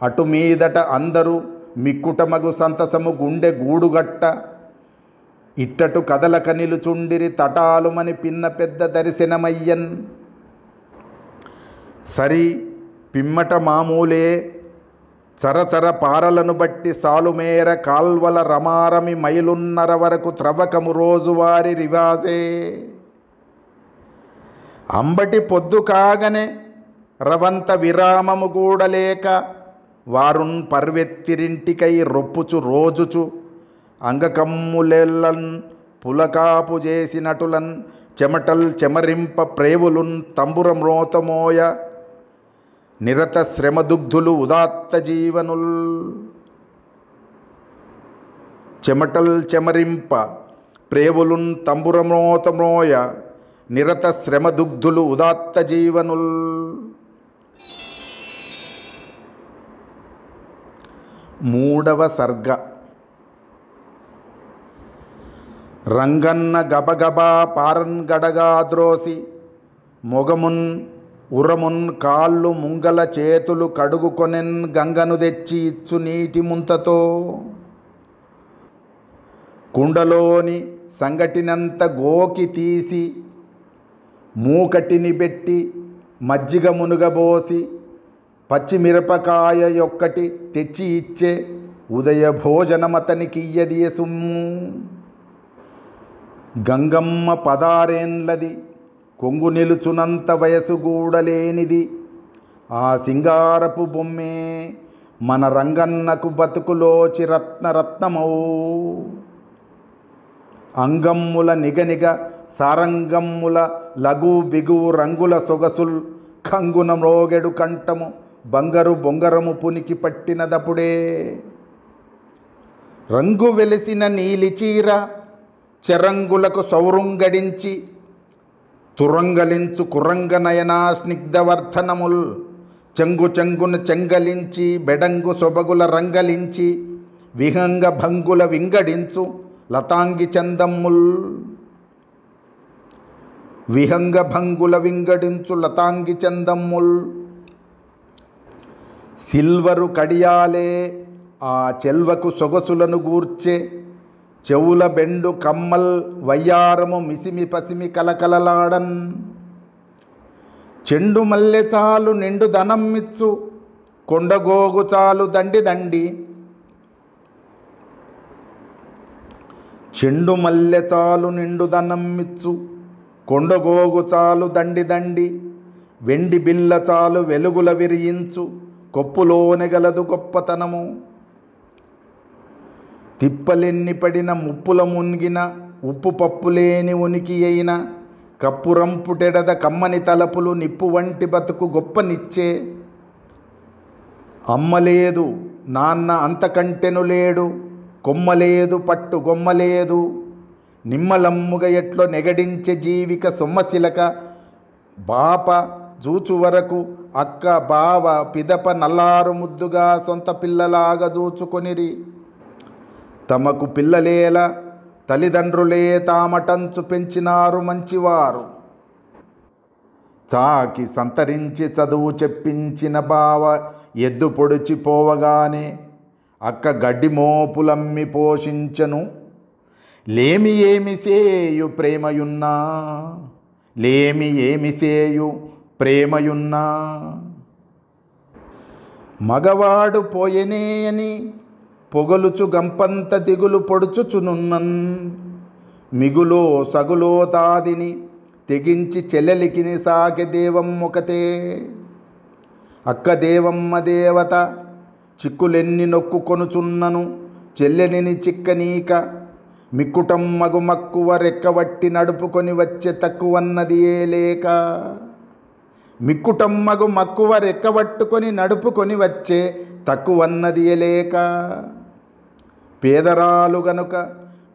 అటు మీదట అందరూ మిక్కుటమగు సంతసము గుండె గూడుగట్ట ఇట్టటు కదలక నిలుచుండిరి తటాలుమని పిన్న పెద్ద దర్శనమయ్యన్ సరి పిమ్మట మామూలే చరచర పారలను బట్టి సాలుమేర కాల్వల రమారమి మైలున్నర వరకు త్రవకము రోజువారి రివాజే అంబటి పొద్దు కాగనే రవంత విరామము కూడలేక వారున్ పర్వెత్తిరింటికై రొప్పుచు రోజుచు అంగకమ్ములెల్లన్ పులకాపు చేసినటులన్ చెమటల్ చెమరింప ప్రేవులున్ తంబురమ్రోతమోయ నిరత శ్రమదుగ్ధులు ఉదాత్త జీవనుల్ చెమటల్ చెమరింప ప్రేవులున్ తంబురమోతమోయ నిరత శ్రమదుగ్ధులు ఉదాత్త జీవనుల్ మూడవ సర్గ రంగన్న గబగబా పారన్ గడగా ద్రోసి మొగమున్ ఉరమున్ కాళ్ళు ముంగల చేతులు కడుగుకొనెన్ గంగను తెచ్చి ఇచ్చు నీటి ముంతతో కుండలోని సంగటినంత గోకి తీసి మూకటిని పెట్టి మజ్జిగ మునుగబోసి పచ్చిమిరపకాయ యొక్కటి తెచ్చి ఇచ్చే ఉదయ భోజనమతనికియ్యదీయసుమ్ము గంగమ్మ పదారేండ్లది కొంగు నిలుచునంత వయసు గూడలేనిది ఆ సింగారపు బొమ్మే మన రంగన్నకు బతుకులోచి రత్నరత్నమౌ అంగమ్ముల నిగనిగ సారంగమ్ముల లఘు బిగు రంగుల సొగసుల్ కంగున మ్రోగెడు కంఠము బంగరు బొంగరము పునికి పట్టినదప్పుడే రంగు వెలిసిన నీలిచీర చెరంగులకు సౌరుంగడించి తురంగలించు కురంగనయనా స్నిగ్ధవర్ధనముల్ చెంగు చెంగును చెంగలించి బెడంగు సొబగుల రంగలించి విహంగ భంగుల వింగడించు లతాంగి చందమ్ముల్ విహంగ భంగుల వింగడించు లతాంగి చందమ్ముల్ సిల్వరు కడియాలే ఆ చెల్వకు సొగసులను గూర్చే చెవుల బెండు కమ్మల్ వయ్యారము మిసిమి పసిమి కలకలలాడన్ చెండు మల్లె చాలు నిండు మిచ్చు కొండగోగు చాలు దండి దండి చెండు మల్లె చాలు నిండు మిచ్చు కొండగోగు చాలు దండి దండి వెండి బిల్ల చాలు వెలుగుల విరియించు కొప్పులోనే గలదు గొప్పతనము తిప్పలెన్ని పడిన ముప్పుల మునిగిన ఉప్పు పప్పులేని ఉనికి అయిన కప్పురంపుటెడద కమ్మని తలపులు నిప్పు వంటి బతుకు గొప్పనిచ్చే అమ్మలేదు నాన్న అంతకంటెను లేడు కొమ్మలేదు పట్టు గొమ్మలేదు నిమ్మలమ్ముగా ఎట్లో నెగడించే జీవిక సొమ్మశిలక బాప జూచు వరకు అక్క బావ పిదప నల్లారు ముద్దుగా సొంత పిల్లలాగా జూచుకొనిరి తమకు పిల్లలేల తల్లిదండ్రులే తామటంచు పెంచినారు మంచివారు చాకి సంతరించి చదువు చెప్పించిన బావ ఎద్దు పొడిచిపోవగానే అక్క గడ్డి మోపులమ్మి పోషించను లేమి ఏమి సేయు ప్రేమయున్నా లేమి ఏమి సేయు ప్రేమయున్నా మగవాడు పోయనే అని పొగలుచు గంపంత దిగులు పొడుచుచునున్నన్ మిగులో సగులో తాదిని తెగించి చెల్లెలికిని సాగె ఒకతే అక్క దేవమ్మ దేవత చిక్కులెన్ని నొక్కుకొనుచున్నను చెల్లెనిని చిక్కనీక మిక్కుటమ్మగు మక్కువ రెక్కవట్టి నడుపుకొని వచ్చే తక్కువన్నది ఏ లేక మిక్కుటమ్మగు మక్కువ రెక్కవట్టుకొని నడుపుకొని వచ్చే తక్కువన్నది లేక పేదరాలు గనుక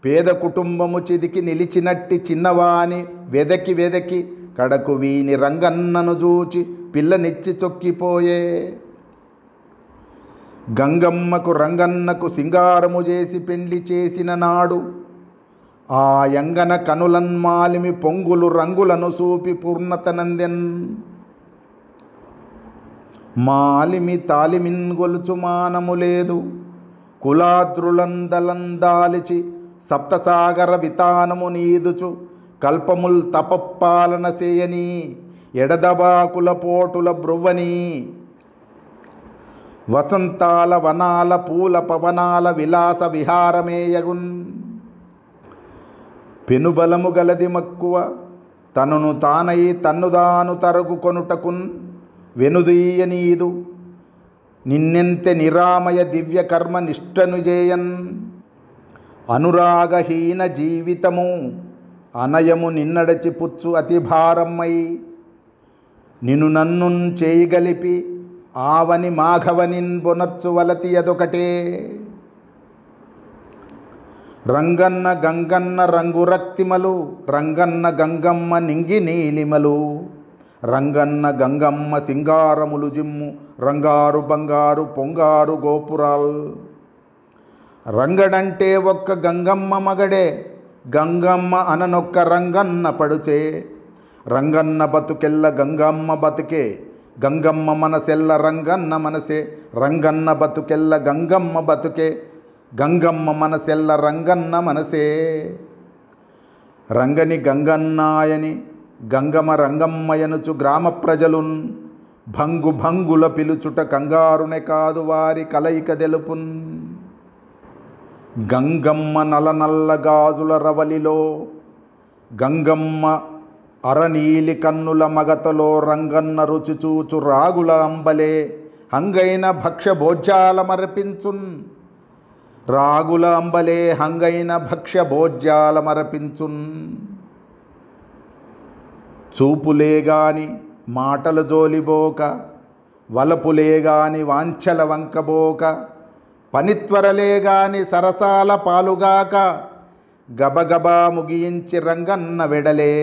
పేద కుటుంబము చిదికి నిలిచినట్టి చిన్నవాని వెదకి వెదకి కడకు వీని రంగన్నను చూచి పిల్లనిచ్చి చొక్కిపోయే గంగమ్మకు రంగన్నకు సింగారము చేసి పెళ్లి చేసిన నాడు ఆ యంగన కనులన్మాలిమి పొంగులు రంగులను చూపి పూర్ణతనందెన్ మాలిమి తాలిమిన్ గొలుచు మానము లేదు కులాద్రులందలందాలిచి సప్తసాగర వితానము నీదుచు కల్పముల్ తపపాలన చేయని ఎడదబాకుల పోటుల బ్రువ్వని వసంతాల వనాల పూల పవనాల విలాస విహారమేయగున్ పెనుబలము గలది మక్కువ తనను తానై తన్నుదాను తరుగు కొనుటకున్ వెనుదీయనీదు ನಿನ್ನೆಂತೆ ನಿರಾಮಯ ದಿವ್ಯಕರ್ಮ నిష్టనుజేయన్ అనురాగహీన జీవితము అనయము నిన్నడచి పుచ్చు అతి భారమ్మై నిను నన్ను చేయగలిపి ఆవని మాఘవనిన్ బొనర్చువలతి అదొకటే రంగన్న గంగన్న రంగురక్తిమలు రంగన్న గంగమ్మ నింగి నీలిమలు రంగన్న గంగమ్మ సింగారములు జిమ్ము రంగారు బంగారు పొంగారు గోపురాల్ రంగడంటే ఒక్క గంగమ్మ మగడే గంగమ్మ అననొక్క రంగన్న పడుచే రంగన్న బతుకెల్ల గంగమ్మ బతుకే గంగమ్మ మనసెల్ల రంగన్న మనసే రంగన్న బతుకెల్ల గంగమ్మ బతుకే గంగమ్మ మనసెల్ల రంగన్న మనసే రంగని గంగన్నాయని గంగమ రంగమ్మయనుచు గ్రామ ప్రజలున్ భంగు భంగుల పిలుచుట కంగారునే కాదు వారి కలయిక తెలుపున్ గంగమ్మ నల్ల గాజుల రవలిలో గంగమ్మ అరనీలి కన్నుల మగతలో రంగన్న రుచి చూచు రాగుల అంబలే హంగైన భక్ష భోజ్యాల మరపించున్ రాగుల అంబలే హంగైన భక్ష భోజ్యాల మరపించున్ చూపులే గాని మాటల జోలిబోక వలపులేగాని వాంఛల వంకబోక పనిత్వరలేగాని సరసాల పాలుగాక గబగబా ముగించి రంగన్న వెడలే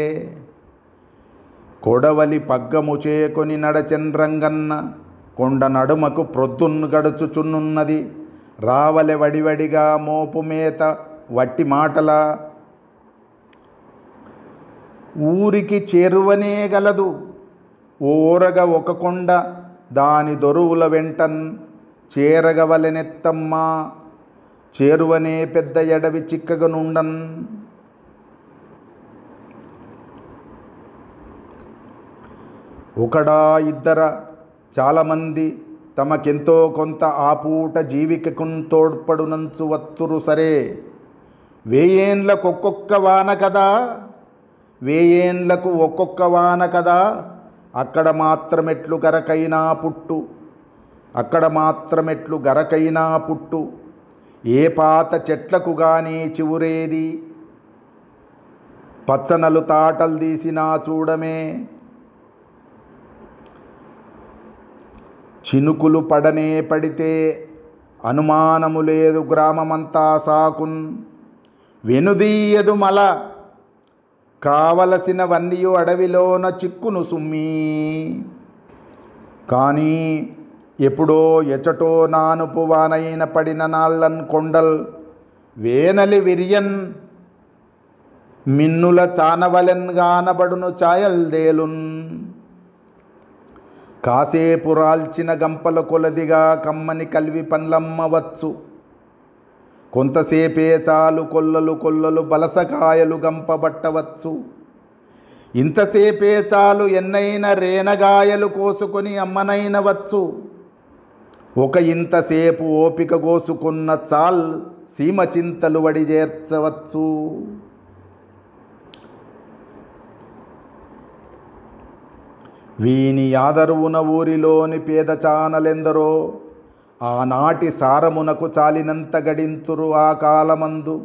కొడవలి పగ్గము చేకొని నడచెన్ రంగన్న కొండ నడుమకు ప్రొద్దున్ గడుచుచున్నున్నది రావలె వడివడిగా మోపు మేత వట్టి మాటల ఊరికి చేరువనే గలదు ఊరగ ఒక కొండ దాని దొరువుల వెంటన్ చేరగవలెనెత్తమ్మా చేరువనే పెద్ద ఎడవి చిక్కగనుండన్ ఒకడా ఇద్దర చాలామంది తమకెంతో కొంత ఆపూట జీవికకున్ తోడ్పడునంచు వత్తురు సరే వేయేండ్లకు ఒక్కొక్క వాన కదా వేయేండ్లకు ఒక్కొక్క వాన కదా అక్కడ మాత్రమెట్లు గరకైనా పుట్టు అక్కడ మాత్రమెట్లు గరకైనా పుట్టు ఏ పాత చెట్లకు గాని చివురేది పచ్చనలు తాటలు తీసినా చూడమే చినుకులు పడనే పడితే అనుమానము లేదు గ్రామమంతా సాకున్ వెనుదీయదు మల కావలసినవన్నీయు అడవిలోన చిక్కును సుమ్మి కానీ ఎప్పుడో ఎచటో నానుపువానైన పడిన నాళ్ళన్ కొండల్ వేనలి విరియన్ మిన్నుల చానవలెన్ గానబడును ఛాయల్దేలున్ కాసేపు రాల్చిన గంపల కొలదిగా కమ్మని కల్వి పండ్లమ్మవచ్చు కొంతసేపే చాలు కొల్లలు కొల్లలు బలసకాయలు గంపబట్టవచ్చు ఇంతసేపే చాలు ఎన్నైన రేనగాయలు కోసుకొని అమ్మనైనవచ్చు ఒక ఇంతసేపు ఓపిక కోసుకున్న చాల్ సీమ చింతలు వడిజేర్చవచ్చు వీని యాదరువున ఊరిలోని పేద చానలెందరో ఆనాటి సారమునకు చాలినంత గడింతురు ఆ కాలమందు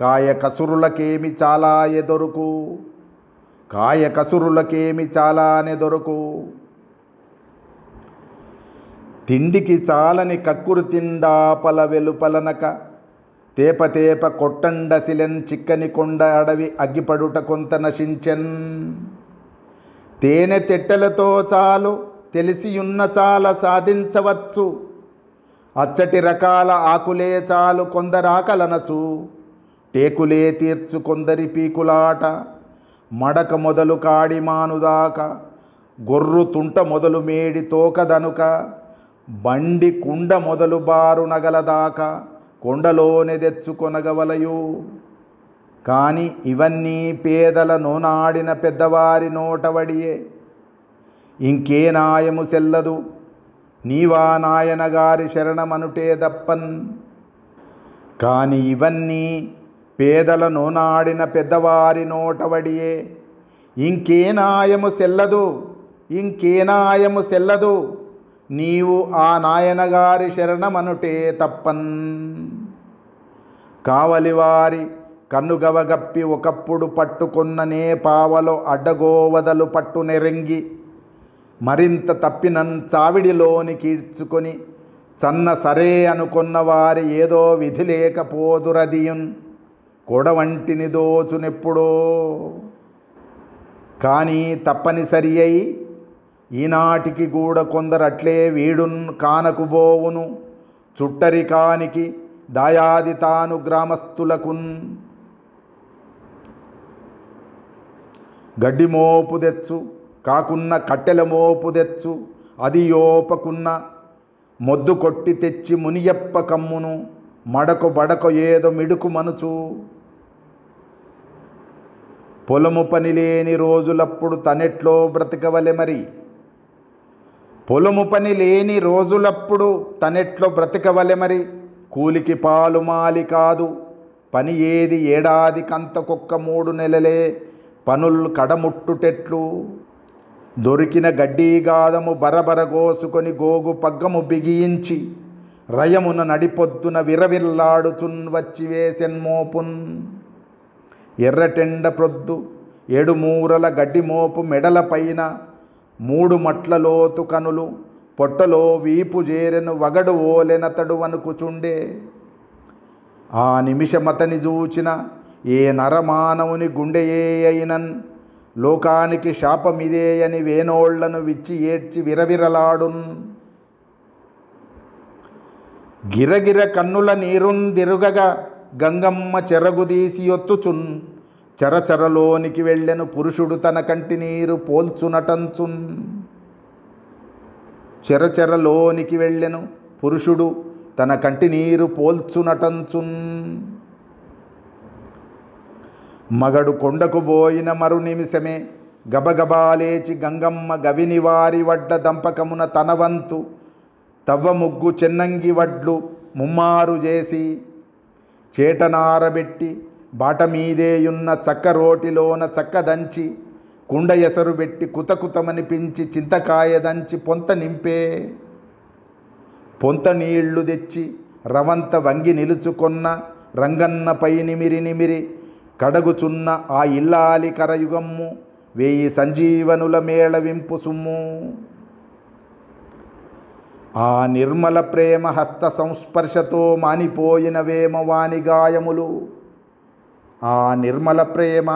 కాయకసురులకేమి చాలా ఎదొరుకు కాయకసురులకేమి చాలానెదొరుకు తిండికి చాలని కక్కురు తిండాపల వెలుపలనక తేపతేప కొట్టండ శిలెన్ చిక్కని కొండ అడవి అగ్గిపడుట కొంత నశించెన్ తేనె తెట్టెలతో చాలు తెలిసియున్న చాలా సాధించవచ్చు అచ్చటి రకాల ఆకులే చాలు కొందరాకలనచు టేకులే తీర్చు కొందరి పీకులాట మడక మొదలు కాడి మానుదాక గొర్రు తుంట మొదలు మేడి తోకదనుక బండి కుండ మొదలు బారు నగలదాక కొండలోనే తెచ్చుకొనగవలయు కానీ ఇవన్నీ పేదల నోనాడిన పెద్దవారి నోటవడియే ఇంకే నాయము సెల్లదు నీవా నాయనగారి శరణమనుటే దప్పన్ కాని ఇవన్నీ పేదల నోనాడిన పెద్దవారి నోటవడియే ఇంకేనాయము సెల్లదు ఇంకేనాయము సెల్లదు నీవు ఆ నాయనగారి శరణమనుటే తప్పన్ కావలివారి కన్నుగవగప్పి ఒకప్పుడు పట్టుకున్ననే పావలో అడ్డగోవదలు పట్టు నెరంగి మరింత తప్పినన్ చావిడిలోని కీర్చుకొని చన్న సరే అనుకున్న వారి ఏదో విధి లేకపోదురదియున్ కొడవంటిని దోచునెప్పుడో కానీ తప్పనిసరి అయి ఈనాటికి కూడా కొందరు అట్లే వీడున్ కానకుబోవును చుట్టరికానికి దాయాది తాను గ్రామస్తులకున్ గడ్డిమోపు తెచ్చు కాకున్న కట్టెల మోపు తెచ్చు అది యోపకున్న మొద్దు కొట్టి తెచ్చి మునియప్ప కమ్మును మడకు బడకు ఏదో మిడుకు మనుచు పొలము పని లేని రోజులప్పుడు తనెట్లో బ్రతకవలె మరి పొలము పని లేని రోజులప్పుడు తనెట్లో బ్రతకవలె మరి కూలికి పాలు మాలి కాదు పని ఏది ఏడాది కంతకొక్క మూడు నెలలే పనులు కడముట్టుటెట్లు దొరికిన గడ్డీగాదము బరబరగోసుకొని గోగు పగ్గము బిగియించి రయమున నడిపొద్దున విరవిల్లాడుచున్ వచ్చి వేసెన్మోపున్ ఎర్రటెండ ప్రొద్దు ఏడుమూరల గడ్డిమోపు మెడలపైన మూడు మట్ల లోతు కనులు పొట్టలో వీపు జేరెను వగడు ఓలెనతడు అనుకుచుండే ఆ నిమిషమతని చూచిన ఏ నరమానవుని గుండెయే అయినన్ లోకానికి శాపమిదే అని వేనోళ్లను విచ్చి ఏడ్చి విరవిరలాడున్ గిరగిర కన్నుల నీరుందిరుగగా గంగమ్మ చెరగుదీసి ఒత్తుచున్ చరచరలోనికి వెళ్ళెను పురుషుడు తన కంటి నీరు పోల్చునటంచున్ చెరచెరలోనికి వెళ్ళెను పురుషుడు తన కంటి నీరు పోల్చునటంచున్ మగడు కొండకు పోయిన మరు నిమిషమే గబగబాలేచి గంగమ్మ గవిని వారి వడ్డ దంపకమున తనవంతు తవ్వ ముగ్గు చెన్నంగి వడ్లు ముమ్మారు చేసి చేటనారబెట్టి బాట మీదేయున్న చక్క రోటిలోన చక్క దంచి కుండ ఎసరు పెట్టి పెంచి చింతకాయ దంచి పొంత నింపే పొంత నీళ్లు తెచ్చి రవంత వంగి నిలుచుకొన్న రంగన్న పై నిమిరి నిమిరి కడగుచున్న ఆ ఇల్లాలి కరయుగమ్ము వేయి సంజీవనుల మేళవింపు సుమ్ము ఆ నిర్మల ప్రేమ హస్త సంస్పర్శతో మానిపోయిన వేమ వాని గాయములు ఆ నిర్మల ప్రేమ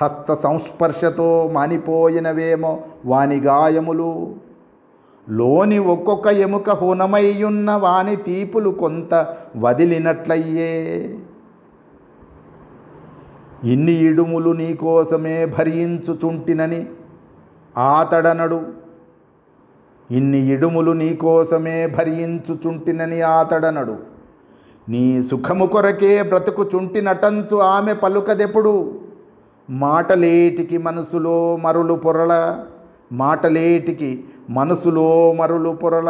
హస్త సంస్పర్శతో మానిపోయినవేమో వాని గాయములు లోని ఒక్కొక్క ఎముక హునమయ్యున్న వాని తీపులు కొంత వదిలినట్లయ్యే ఇన్ని ఇడుములు నీకోసమే భరించుచుంటినని ఆతడనడు ఇన్ని ఇడుములు నీకోసమే భరించుచుంటినని ఆతడనడు నీ సుఖము కొరకే బ్రతుకుచుంటినటంచు ఆమె పలుకదెప్పుడు మాటలేటికి మనసులో మరులు పొరల మాటలేటికి మనసులో మరులు పొరల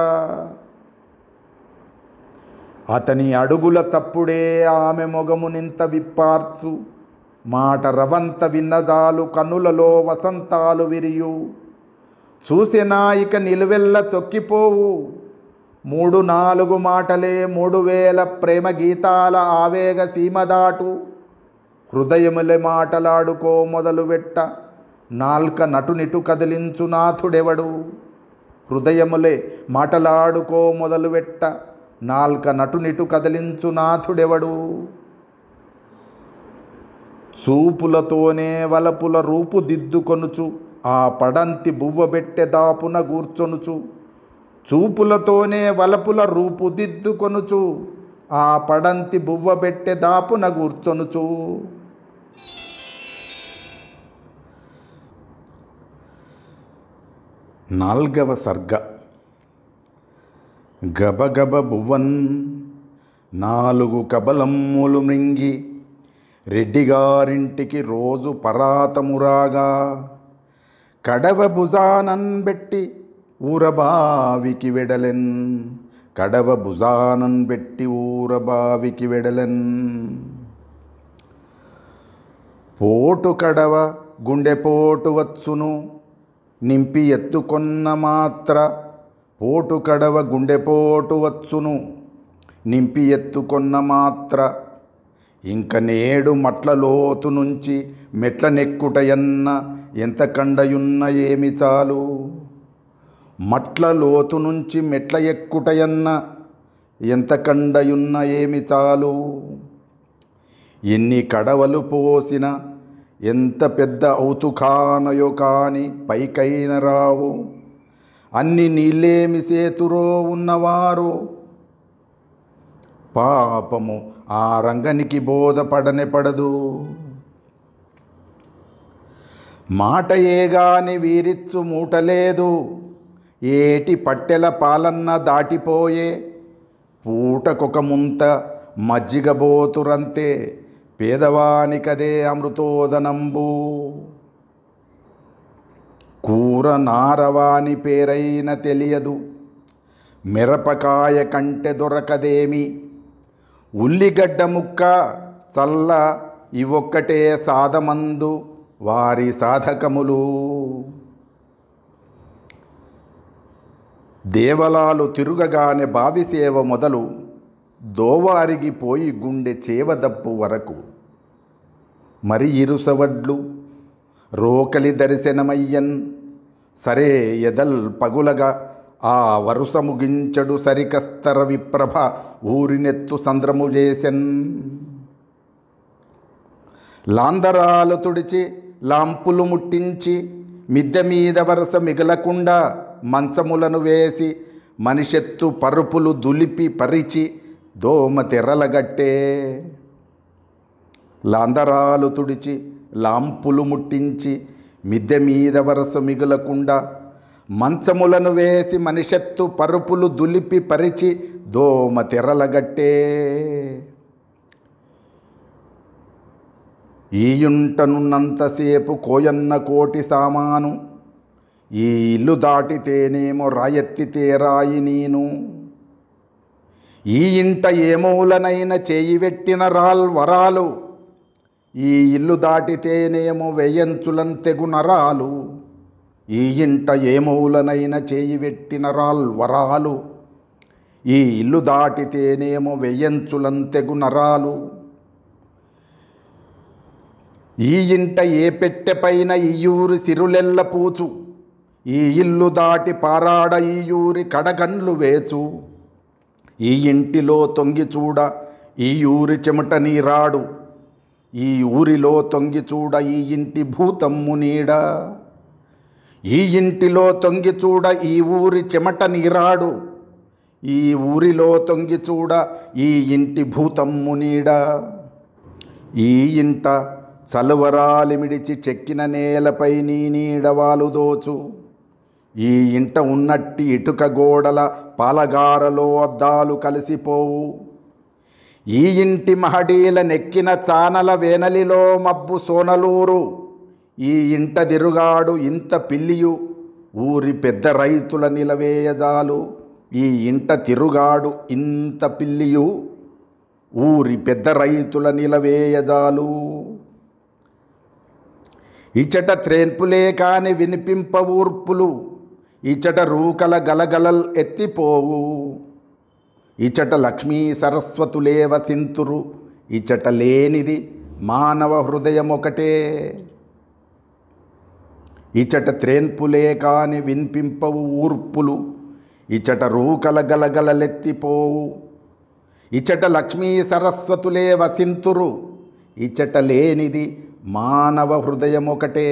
అతని అడుగుల చప్పుడే ఆమె నింత విప్పార్చు మాట రవంత విన్నజాలు కనులలో వసంతాలు విరియు చూసిన ఇక నిలువెల్ల చొక్కిపోవు మూడు నాలుగు మాటలే మూడు వేల ప్రేమ గీతాల ఆవేగ సీమ దాటు హృదయములే మాటలాడుకో మొదలు పెట్ట నాల్క నటునిటు కదిలించు నాథుడెవడు హృదయములే మాటలాడుకో మొదలు పెట్ట నాల్క నటునిటు కదిలించు నాథుడెవడు చూపులతోనే వలపుల రూపు దిద్దుకొనుచు ఆ పడంతి బువ్వబెట్టె దాపున గూర్చొనుచు చూపులతోనే వలపుల రూపు దిద్దుకొనుచు ఆ పడంతి బువ్వబెట్టె దాపున గూర్చొనుచు నాల్గవ సర్గ గబగబ బువ్వన్ నాలుగు కబలమ్ములు మృంగి రెడ్డి గారింటికి రోజు పరాతమురాగా కడవ భుజానన్బెట్టి ఊరబావికి వెడలెన్ కడవ భుజానన్బెట్టి ఊరబావికి వెడలెన్ పోటు కడవ గుండెపోటు వచ్చును నింపి ఎత్తుకొన్న మాత్ర పోటు కడవ గుండెపోటు వచ్చును నింపి ఎత్తుకొన్న మాత్ర ఇంక నేడు మట్ల లోతు నుంచి మెట్ల నెక్కుటయన్న ఎంత కండయున్న ఏమి చాలు మట్ల లోతు నుంచి మెట్ల ఎక్కుటయన్న ఎంత కండయున్న ఏమి చాలు ఎన్ని కడవలు పోసిన ఎంత పెద్ద ఔతుకానయో కాని పైకైన రావు అన్ని నీళ్ళేమి సేతురో ఉన్నవారు పాపము ఆ రంగనికి బోధపడనే పడదు మాట ఏగాని వీరిచ్చు మూటలేదు ఏటి పట్టెల పాలన్న దాటిపోయే పూటకొక ముంత మజ్జిగబోతురంతే పేదవానికదే అమృతోదనంబు కూర నారవాని పేరైన తెలియదు మిరపకాయ కంటె దొరకదేమి ఉల్లిగడ్డ ముక్క చల్ల ఇవొక్కటే సాధమందు వారి సాధకములు దేవలాలు తిరుగగానే బావిసేవ మొదలు దోవ పోయి గుండె చేవదప్పు వరకు మరి ఇరుసవడ్లు రోకలి దర్శనమయ్యన్ సరే ఎదల్ పగులగా ఆ వరుస ముగించడు సరికస్తర విప్రభ ఊరినెత్తు సంద్రము చేసెన్ లాందరాలు తుడిచి లాంపులు ముట్టించి మిద్దె మీద వరుస మిగలకుండా మంచములను వేసి మనిషెత్తు పరుపులు దులిపి పరిచి దోమ తెరలగట్టే లాందరాలు తుడిచి లాంపులు ముట్టించి మిద్దె మీద వరస మిగులకుండా మంచములను వేసి మనిషత్తు పరుపులు దులిపి పరిచి దోమ తెరలగట్టే ఈయుంటనున్నంతసేపు కోయన్న కోటి సామాను ఈ ఇల్లు దాటితేనేమో రాయెత్తితే రాయి నేను ఈ ఇంట ఏమూలనైన చేయి పెట్టిన రాల్ వరాలు ఈ ఇల్లు దాటితేనేమో వేయంచులం తెగు నరాలు ఈ ఇంట ఏమౌలనైన చేయి వెట్టిన వరాలు ఈ ఇల్లు దాటితేనేమో వెయ్యంచులంతెగు నరాలు ఈ ఇంట ఏ పెట్టెపైన ఈయూరి సిరులెల్ల పూచు ఈ ఇల్లు దాటి పారాడ ఈయూరి కడగన్లు వేచు ఈ ఇంటిలో తొంగి చూడ ఈ ఊరి చెమట నీరాడు ఈ ఊరిలో తొంగి చూడ ఈ ఇంటి భూతమ్ము నీడా ఈ ఇంటిలో తొంగిచూడ ఈ ఊరి చెమట నీరాడు ఈ ఊరిలో తొంగిచూడ ఈ ఇంటి భూతమ్ము నీడ ఈ ఇంట చలువరాలిమిడిచి చెక్కిన నేలపై నీ నీడవాలు దోచు ఈ ఇంట ఉన్నట్టి ఇటుక గోడల పాలగారలో అద్దాలు కలిసిపోవు ఈ ఇంటి మహడీల నెక్కిన చానల వేనలిలో మబ్బు సోనలూరు ఈ ఇంటదిరుగాడు ఇంత పిల్లియు ఊరి పెద్ద రైతుల నిలవేయజాలు ఈ ఇంట తిరుగాడు ఇంత పిల్లియు ఊరి పెద్ద రైతుల నిలవేయజాలు ఇచట త్రేన్పులే కాని వినిపింప ఊర్పులు ఇచట రూకల గలగలల్ ఎత్తిపోవు ఇచట లక్ష్మీ సరస్వతులే వసింతురు ఇచట లేనిది మానవ హృదయం ఒకటే ఇచట త్రేన్పులే కాని విన్పింపవు ఊర్పులు ఇచట రూకల గలగలెత్తిపోవు ఇచట లక్ష్మీ సరస్వతులే వసింతురు ఇచట లేనిది మానవ హృదయం ఒకటే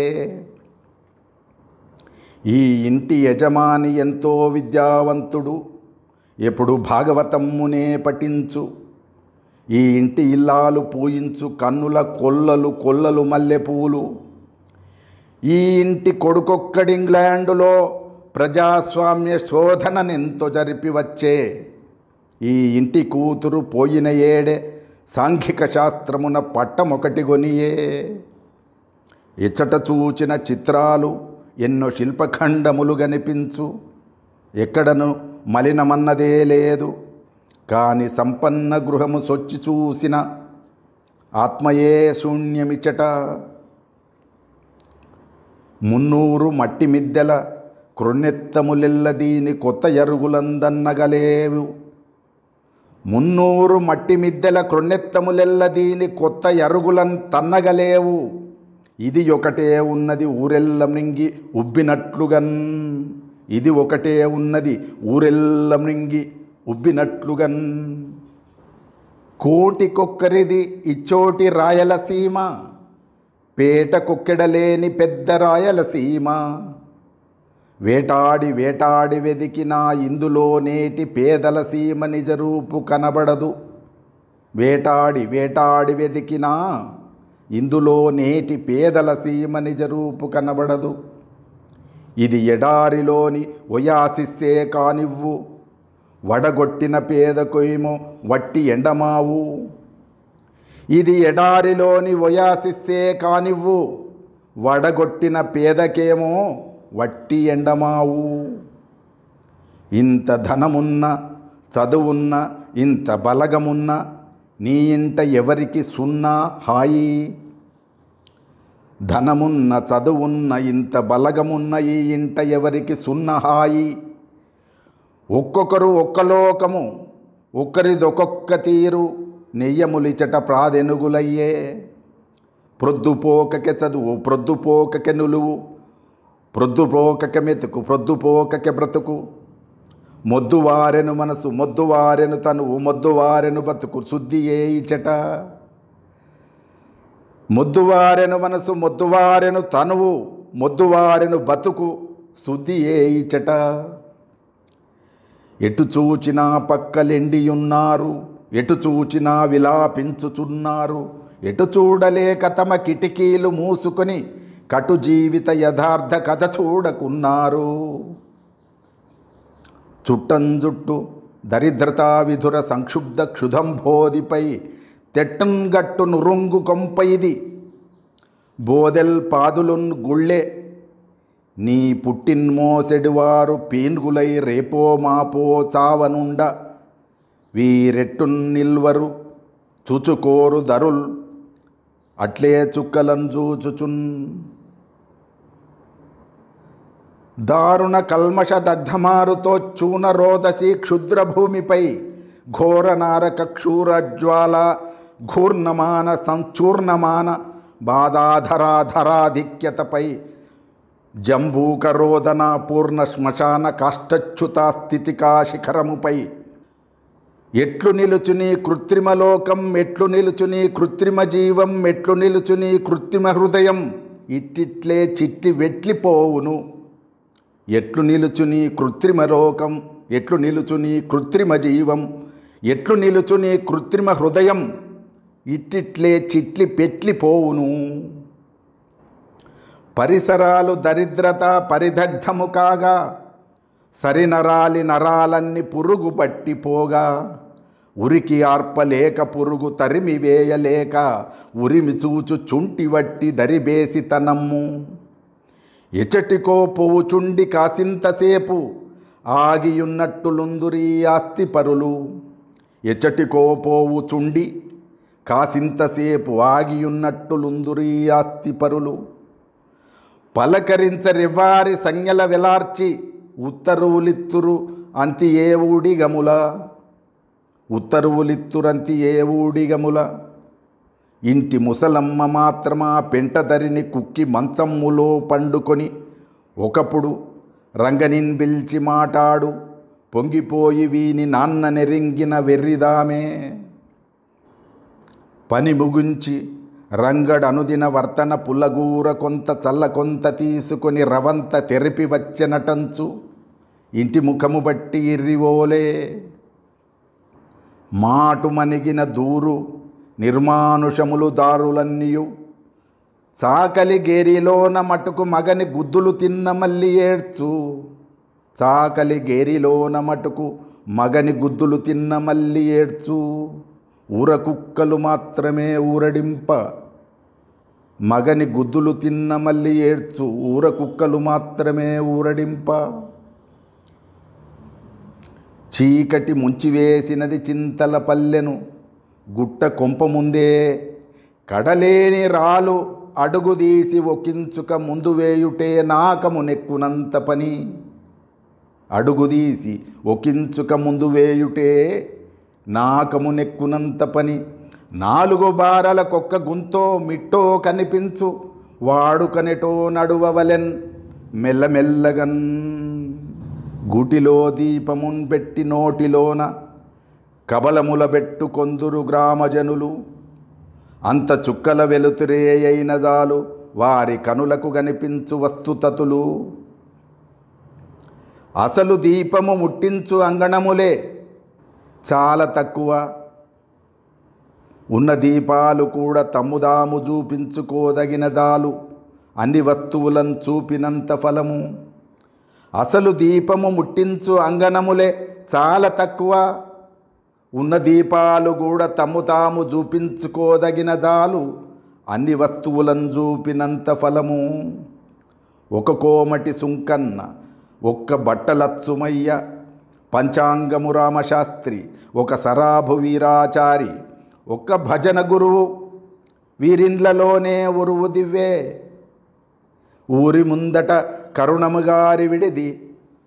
ఈ ఇంటి యజమాని ఎంతో విద్యావంతుడు ఎప్పుడు భాగవతమ్మునే పఠించు ఈ ఇంటి ఇల్లాలు పూయించు కన్నుల కొల్లలు కొల్లలు మల్లెపూలు ఈ ఇంటి కొడుకొక్కడింగ్లాండులో ప్రజాస్వామ్య శోధననెంతో జరిపి వచ్చే ఈ ఇంటి కూతురు పోయిన ఏడే సాంఘిక శాస్త్రమున పట్టమొకటి కొనియే ఇచ్చట చూచిన చిత్రాలు ఎన్నో శిల్పఖండములు కనిపించు ఎక్కడను మలినమన్నదే లేదు కాని సంపన్న గృహము సొచ్చి చూసిన ఆత్మయే శూన్యమిచ్చట మున్నూరు మట్టి మిద్దెల దీని కొత్త ఎరుగులందన్నగలేవు మున్నూరు మట్టి మిద్దెల దీని కొత్త ఎరుగులన్ తన్నగలేవు ఇది ఒకటే ఉన్నది ఊరెల్ల మృంగి ఉబ్బినట్లుగన్ ఇది ఒకటే ఉన్నది ఊరెల్ల మృంగి ఉబ్బినట్లుగన్ కోటికొక్కరిది ఇచ్చోటి రాయలసీమ పేట కుక్కెడలేని పెద్ద రాయలసీమ వేటాడి వేటాడి వెదికినా ఇందులో నేటి పేదల సీమ నిజరూపు కనబడదు వేటాడి వేటాడి వెదికినా ఇందులో నేటి పేదల సీమ నిజరూపు కనబడదు ఇది ఎడారిలోని ఒయాసిస్సే కానివ్వు వడగొట్టిన పేదకేమో వట్టి ఎండమావు ఇది ఎడారిలోని ఒయాసిస్సే కానివ్వు వడగొట్టిన పేదకేమో వట్టి ఎండమావు ఇంత ధనమున్న చదువున్న ఇంత బలగమున్న నీ ఇంట ఎవరికి సున్నా హాయి ధనమున్న చదువున్న ఇంత బలగమున్న ఈ ఇంట ఎవరికి సున్న హాయి ఒక్కొక్కరు ఒక్క లోకము ఒకరిదొకొక్క తీరు నెయ్యములిచట ప్రాదెనుగులయ్యే ప్రొద్దుపోకకె చదువు ప్రొద్దుపోకకె నులువు ప్రొద్దుపోకకే మెతుకు ప్రొద్దుపోకకే బ్రతుకు మొద్దువారెను మనసు మొద్దువారెను తనువు మొద్దువారెను బతుకు శుద్ధి ఏ ఇచట మొద్దువారెను మనసు మొద్దువారెను తనువు మొద్దువారెను బతుకు శుద్ధి ఏ ఇచట ఎటు చూచినా పక్కలెండియున్నారు ఎటు చూచినా విలాపించుచున్నారు ఎటు చూడలేక తమ కిటికీలు మూసుకొని కటు జీవిత యథార్థ కథ చూడకున్నారు చుట్టంజుట్టు దరిద్రతా విధుర సంక్షుబ్ధ బోధిపై తెట్టంగట్టు నురుంగు కొంపైది బోదెల్ పాదులున్ గుళ్ళే నీ పుట్టిన్మోసెడివారు పీన్గులై రేపో మాపో చావనుండ వీరెట్టున్ నిల్వరు చుచుకోరు దరుల్ అట్లే చుక్కలం చూచుచున్ దారుణ కల్మష దగ్ధమారుతో చూన రోదసి క్షుద్ర భూమిపై ఘోర నారక క్షూరజ్వాల ఘూర్ణమాన సంచూర్ణమాన బాధాధరాధరాధిక్యతపై జంబూకరోదన పూర్ణ శ్మశాన కాష్టచ్యుతాస్థితికా శిఖరముపై ఎట్లు నిలుచుని కృత్రిమ లోకం ఎట్లు నిలుచుని కృత్రిమ జీవం ఎట్లు నిలుచుని కృత్రిమ హృదయం ఇట్టిట్లే చిట్టి వెట్లిపోవును ఎట్లు నిలుచుని కృత్రిమ లోకం ఎట్లు నిలుచుని కృత్రిమ జీవం ఎట్లు నిలుచుని కృత్రిమ హృదయం ఇట్టిట్లే చిట్లి పెట్లిపోవును పరిసరాలు దరిద్రత పరిదగ్ధము కాగా సరినరాలి నరాలన్నీ పురుగు పట్టిపోగా ఉరికి ఆర్పలేక పురుగు తరిమి వేయలేక ఉరిమి చూచు చుంటి వట్టి దరిబేసి తనమ్ము ఎచటికో పువ్వు చుండి కాసింతసేపు ఆగియున్నట్టులుందురీ ఆస్తిపరులు ఎచటికో పోవు చుండి కాసింతసేపు ఆగియున్నట్టులుందురీ ఆస్తిపరులు పలకరించరివారి సంజ్ఞల వెలార్చి ఉత్తరువులిత్తురు అంతి ఏ ఊడిగముల ఉత్తరువులిత్తురంతి ఏ ఊడిగముల ఇంటి ముసలమ్మ మాత్రమా పెంటదరిని కుక్కి మంచమ్ములో పండుకొని ఒకప్పుడు రంగనిన్ పిలిచి మాటాడు పొంగిపోయి వీని నాన్న నెరింగిన వెర్రిదామే పని ముగించి రంగడనుదిన వర్తన పుల్లగూర కొంత చల్ల కొంత తీసుకొని రవంత తెరిపి నటంచు ఇంటి ముఖము బట్టి ఇర్రివోలే మణిగిన దూరు నిర్మానుషములు దారులన్నీయు చాకలి గేరిలోన మటుకు మగని గుద్దులు తిన్న మళ్ళీ ఏడ్చు చాకలి గేరిలోన మటుకు మగని గుద్దులు తిన్న మళ్ళీ ఏడ్చు ఊర కుక్కలు మాత్రమే ఊరడింప మగని గుద్దులు తిన్న మళ్ళీ ఏడ్చు ఊర కుక్కలు మాత్రమే ఊరడింప చీకటి ముంచివేసినది చింతల పల్లెను గుట్ట కొంప ముందే కడలేని రాలు అడుగుదీసి ఒకించుక ముందు వేయుటే నాకము నెక్కునంత పని అడుగుదీసి ఒకించుక ముందు వేయుటే నాకము నెక్కునంత పని నాలుగు బారల కొక్క గుంతో మిట్టో కనిపించు వాడుకనెటో నడువవలెన్ మెల్లమెల్లగన్ గుటిలో దీపమున్ పెట్టి నోటిలోన కబలముల పెట్టు కొందురు గ్రామజనులు అంత చుక్కల వెలుతురే అయిన జాలు వారి కనులకు కనిపించు వస్తుతతులు అసలు దీపము ముట్టించు అంగణములే చాలా తక్కువ ఉన్న దీపాలు కూడా తమ్ముదాము చూపించుకోదగిన జాలు అన్ని వస్తువులను చూపినంత ఫలము అసలు దీపము ముట్టించు అంగనములే చాలా తక్కువ ఉన్న దీపాలు కూడా తము తాము చూపించుకోదగిన జాలు అన్ని వస్తువులను చూపినంత ఫలము ఒక కోమటి సుంకన్న ఒక్క బట్టలచ్చుమయ్య పంచాంగము రామశాస్త్రి ఒక సరాభు వీరాచారి ఒక్క భజన గురువు వీరిండ్లలోనే ఉరువు దివ్వే ఊరి ముందట కరుణముగారి విడిది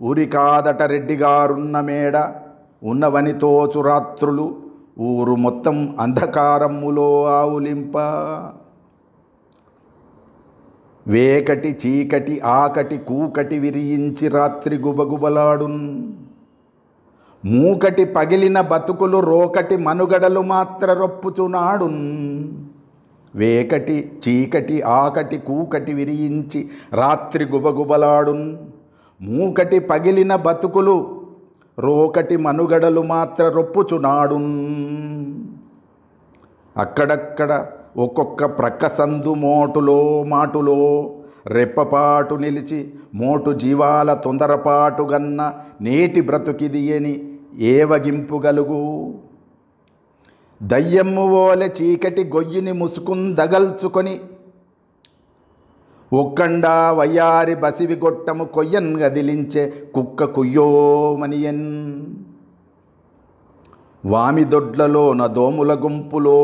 ఊరికాదట రెడ్డిగారున్న మేడ ఉన్నవని తోచురాత్రులు ఊరు మొత్తం అంధకారములో ఆవులింప వేకటి చీకటి ఆకటి కూకటి విరియించి రాత్రి గుబగుబలాడున్ మూకటి పగిలిన బతుకులు రోకటి మనుగడలు మాత్ర రొప్పుచునాడున్ వేకటి చీకటి ఆకటి కూకటి విరియించి రాత్రి గుబగుబలాడున్ మూకటి పగిలిన బతుకులు రోకటి మనుగడలు మాత్ర రొప్పుచునాడున్ అక్కడక్కడ ఒక్కొక్క ప్రక్కసందు మోటులో మాటులో రెప్పపాటు నిలిచి మోటు జీవాల తొందరపాటుగన్న నేటి బ్రతుకిది అని ఏవగింపుగలుగు దయ్యమ్ము ఓలె చీకటి గొయ్యిని ముసుకుందగల్చుకొని ఒక్కండా వయ్యారి బసివి గొట్టము కొయ్యన్ గదిలించే కుక్క కుయ్యోమనియన్ వామి దొడ్లలో దోముల గుంపులో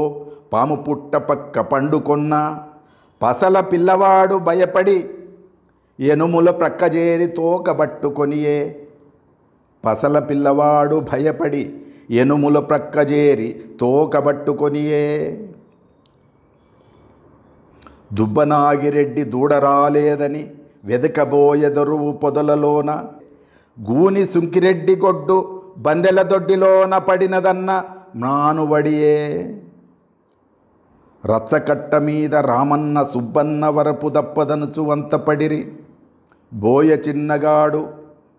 పాము పుట్ట పక్క పండుకొన్న పసల పిల్లవాడు భయపడి ఎనుముల ప్రక్కజేరి తోకబట్టుకొనియే పసల పిల్లవాడు భయపడి ఎనుముల ప్రక్కజేరి తోకబట్టుకొనియే దుబ్బనాగిరెడ్డి దూడరాలేదని వెదకబోయెదరువు పొదలలోన గూని సుంకిరెడ్డి గొడ్డు బందెల దొడ్డిలోన పడినదన్న మ్రానువడియే రచ్చకట్ట మీద రామన్న సుబ్బన్న వరపు దప్పదనుచు వంతపడిరి బోయ చిన్నగాడు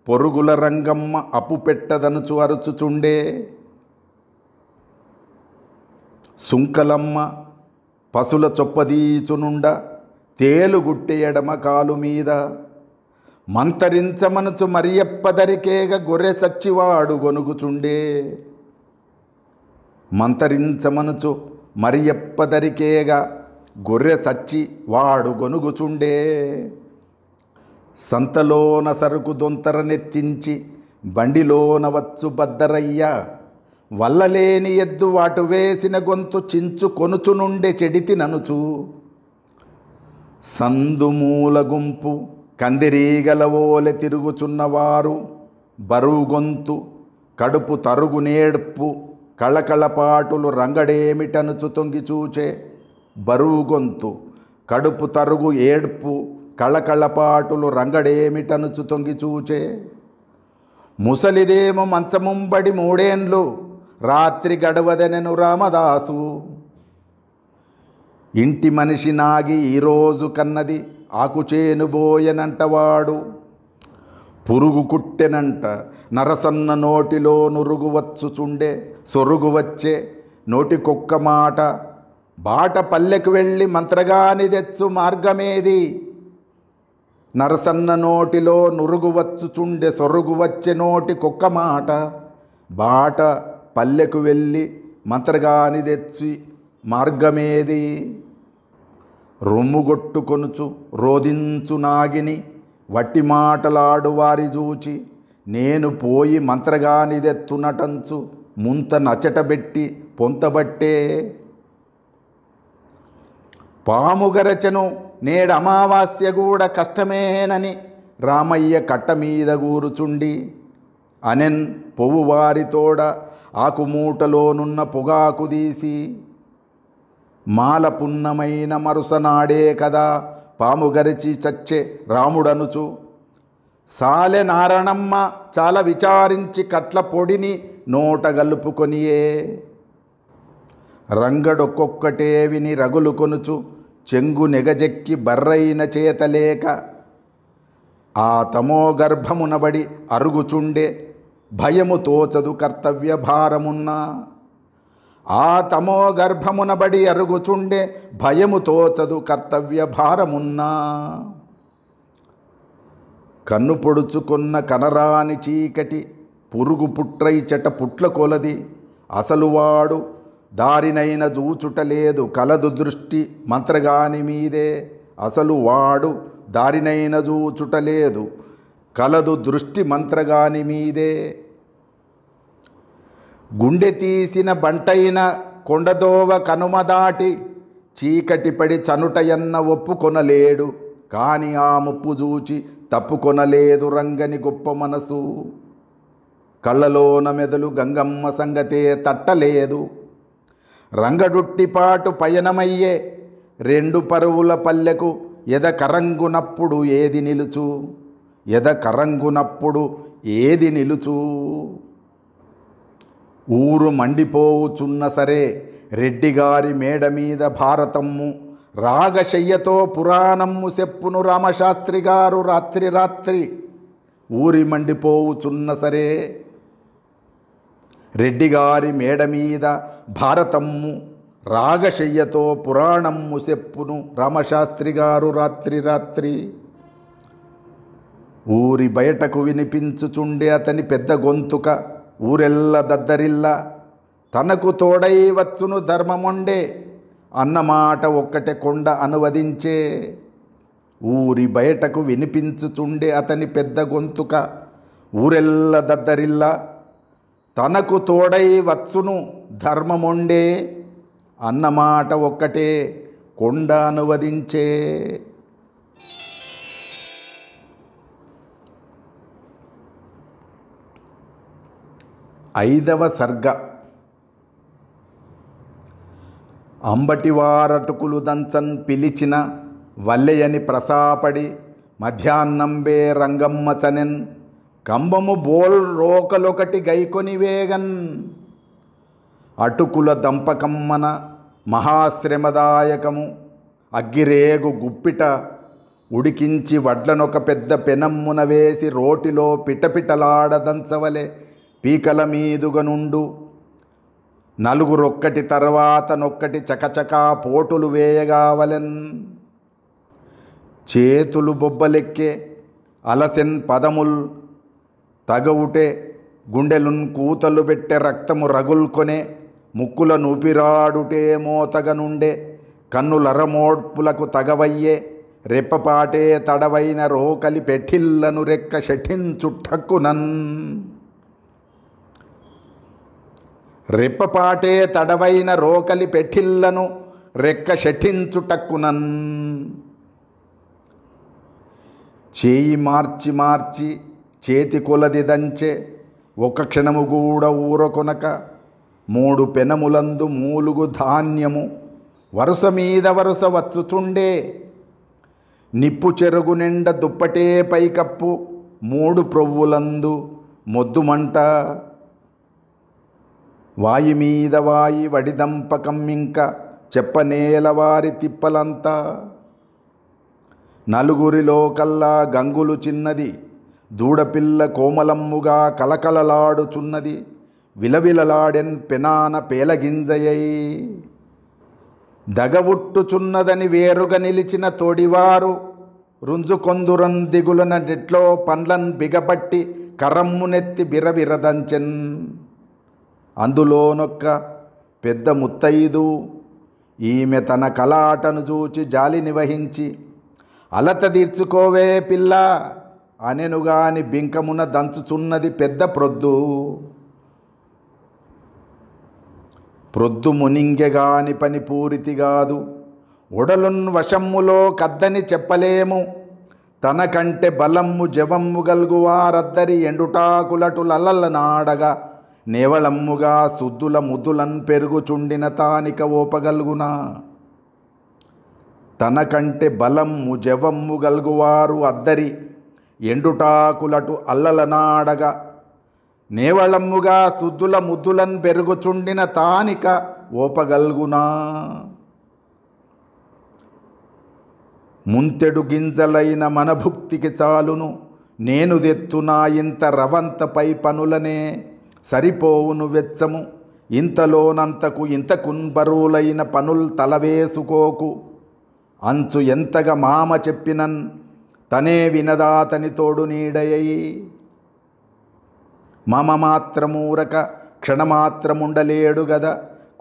పొరుగుల రంగమ్మ అప్పు పెట్టదనుచు అరుచుచుండే సుంకలమ్మ పసుల చొప్పదీచునుండ తేలుగుట్టేయడమ ఎడమ కాలు మీద మంతరించమనుచు మరియప్పదరికేగ గొర్రె సచ్చివాడు గొనుగుచుండే మంతరించమనుచు మరియప్పదరికేగ గొర్రె సచ్చి వాడు గొనుగుచుండే సంతలోన సరుకు దొంతర నెత్తించి బండిలోన వచ్చు వల్లలేని ఎద్దు వాటు వేసిన గొంతు చించు కొనుచునుండే చెడితి ననుచు సందుమూల గుంపు కందిరీగలవోలె తిరుగుచున్నవారు బరువు గొంతు కడుపు తరుగు నేడ్పు కళకళపాటులు రంగడేమిటనుచు తొంగి బరువు గొంతు కడుపు తరుగు ఏడ్పు కళకళపాటులు రంగడేమిటనుచు తొంగి ముసలిదేమో మంచముంబడి మూడేండ్లు రాత్రి గడవదెనెను రామదాసు ఇంటి మనిషి నాగి ఈరోజు కన్నది ఆకుచేను బోయనంటవాడు పురుగు కుట్టెనంట నరసన్న నోటిలో నురుగువచ్చుచుండే సొరుగు వచ్చే నోటికొక్క మాట బాట పల్లెకు వెళ్ళి మంత్రగాని తెచ్చు మార్గమేది నరసన్న నోటిలో నురుగు వచ్చుచుండె సొరుగు వచ్చే నోటికొక్క మాట బాట పల్లెకు వెళ్ళి మంత్రగాని తెచ్చి మార్గమేది రొమ్ముగొట్టుకొనుచు రోధించు నాగిని వట్టి మాటలాడు వారి చూచి నేను పోయి మంత్రగానిదెత్తునటంచు ముంత నచ్చటబెట్టి పొంతబట్టే పాముగరచను నేడు అమావాస్య కూడా కష్టమేనని రామయ్య కట్ట మీద కూరుచుండి అనెన్ వారితోడ ఆకుమూటలోనున్న పొగాకు తీసి మాలపున్నమైన మరుసనాడే కదా పాము గరిచి చచ్చే రాముడనుచు సాలె నారణమ్మ చాలా విచారించి కట్ల పొడిని నోట గలుపుకొనియే రంగడొక్కొక్కటే విని రగులు కొనుచు చెంగు నెగజెక్కి బర్రైన చేతలేక ఆ తమో గర్భమునబడి అరుగుచుండే భయము తోచదు కర్తవ్య భారమున్నా ఆ తమో గర్భమునబడి అరుగుచుండే భయము తోచదు కర్తవ్య భారమున్నా కన్ను పొడుచుకున్న కనరాని చీకటి పురుగు పుట్రైచట పుట్ల కొలది అసలు వాడు దారినైన జూచుట లేదు కలదు దృష్టి మంత్రగాని మీదే అసలు వాడు దారినైన జూచుట లేదు కలదు దృష్టి మంత్రగాని మీదే గుండె తీసిన బంటైన కొండదోవ కనుమదాటి చీకటిపడి చనుటయన్న ఒప్పుకొనలేడు కాని ఆ ముప్పు చూచి తప్పుకొనలేదు రంగని గొప్ప మనసు కళ్ళలోన మెదలు గంగమ్మ సంగతే తట్టలేదు రంగడుట్టిపాటు పయనమయ్యే రెండు పరువుల పల్లెకు ఎదకరంగునప్పుడు ఏది నిలుచు ఎద కరంగునప్పుడు ఏది నిలుచు ఊరు మండిపోవుచున్న సరే రెడ్డిగారి మేడ మీద భారతమ్ము రాగశయ్యతో పురాణమ్ము చెప్పును రామశాస్త్రి గారు రాత్రి రాత్రి ఊరి మండిపోవుచున్న సరే రెడ్డిగారి మేడ మీద భారతమ్ము రాగశయ్యతో పురాణమ్ము చెప్పును రామశాస్త్రి గారు రాత్రి రాత్రి ఊరి బయటకు వినిపించుచుండే అతని పెద్ద గొంతుక ఊరెల్ల దద్దరిల్ల తనకు తోడై వచ్చును ధర్మముండే అన్నమాట ఒక్కటే కొండ అనువదించే ఊరి బయటకు వినిపించుచుండే అతని పెద్ద గొంతుక ఊరెల్ల దద్దరిల్ల తనకు తోడై వచ్చును ధర్మముండే అన్నమాట ఒక్కటే కొండ అనువదించే ఐదవ సర్గ అంబటివారటుకులు దంచన్ పిలిచిన వల్లెయని ప్రసాపడి మధ్యాహ్నంబే రంగమ్మ చనెన్ కంబము బోల్ రోకలొకటి గైకొని వేగన్ అటుకుల దంపకమ్మన మహాశ్రమదాయకము అగ్గిరేగు గుప్పిట ఉడికించి వడ్లనొక పెద్ద పెనమ్మున వేసి రోటిలో పిటపిటలాడదంచవలే పీకల మీదుగనుండు నలుగురొక్కటి తర్వాత నొక్కటి చకచకా పోటులు వేయగావలెన్ చేతులు బొబ్బలెక్కే అలసెన్ పదముల్ తగవుటే గుండెలున్ కూతలు పెట్టె రక్తము రగుల్కొనే ముక్కుల నూపిరాడుటే మోతగనుండే కన్నులరమోడ్పులకు తగవయ్యే రెప్పపాటే తడవైన రోకలి పెఠిల్లను రెక్క షఠించుట్టక్కునన్ రెప్పపాటే తడవైన రోకలి పెఠిల్లను రెక్క షఠించుటక్కునన్ చేయి మార్చి మార్చి చేతి కొలది దంచే ఒక క్షణము కూడా ఊరకొనక మూడు పెనములందు మూలుగు ధాన్యము వరుస మీద వరుస వచ్చుచుండే నిప్పు చెరుగు నిండా దుప్పటే పైకప్పు మూడు ప్రొవ్వులందు మొద్దుమంట వాయి మీద వాయి వడిదంపకం ఇంక చెప్పనేల వారి తిప్పలంతా నలుగురిలో కల్లా గంగులు చిన్నది దూడపిల్ల కోమలమ్ముగా కలకలలాడుచున్నది విలవిలలాడెన్ పెనాన పేలగింజయై దగవుట్టుచున్నదని వేరుగా నిలిచిన తోడివారు రుంజుకొందురం దిగులన నెట్లో పండ్లన్ బిగబట్టి కరమ్మునెత్తి బిరబిరదంచెన్ అందులోనొక్క పెద్ద ముత్తయిదు ఈమె తన కలాటను చూచి జాలి నివహించి అలత తీర్చుకోవే పిల్ల అనెనుగాని బింకమున దంచుచున్నది పెద్ద ప్రొద్దు ప్రొద్దు మునింగెగాని పని పూరితి కాదు ఉడలున్ వశమ్ములో కద్దని చెప్పలేము తనకంటే బలమ్ము జవమ్ము గల్గువారద్దరి ఎండుటాకులటులలల నాడగా నేవళమ్ముగా శుద్ధుల ముద్దులన్ పెరుగుచుండిన తానిక ఓపగల్గునా తనకంటే బలమ్ము జవమ్ము గల్గువారు అద్దరి ఎండుటాకులటు అల్లలనాడగా నేవళమ్ముగా శుద్ధుల ముద్దులన్ పెరుగుచుండిన తానిక ఓపగల్గునా ముంతెడు గింజలైన మనభుక్తికి చాలును నేను దెత్తునా ఇంత రవంతపై పనులనే సరిపోవును వెచ్చము ఇంతలోనంతకు ఇంతకున్ బరువులైన పనుల్ తలవేసుకోకు అంచు ఎంతగా మామ చెప్పినన్ తనే వినదాతని తోడు నీడయ్యి మమ మాత్రమూరక క్షణమాత్రముండలేడు గదా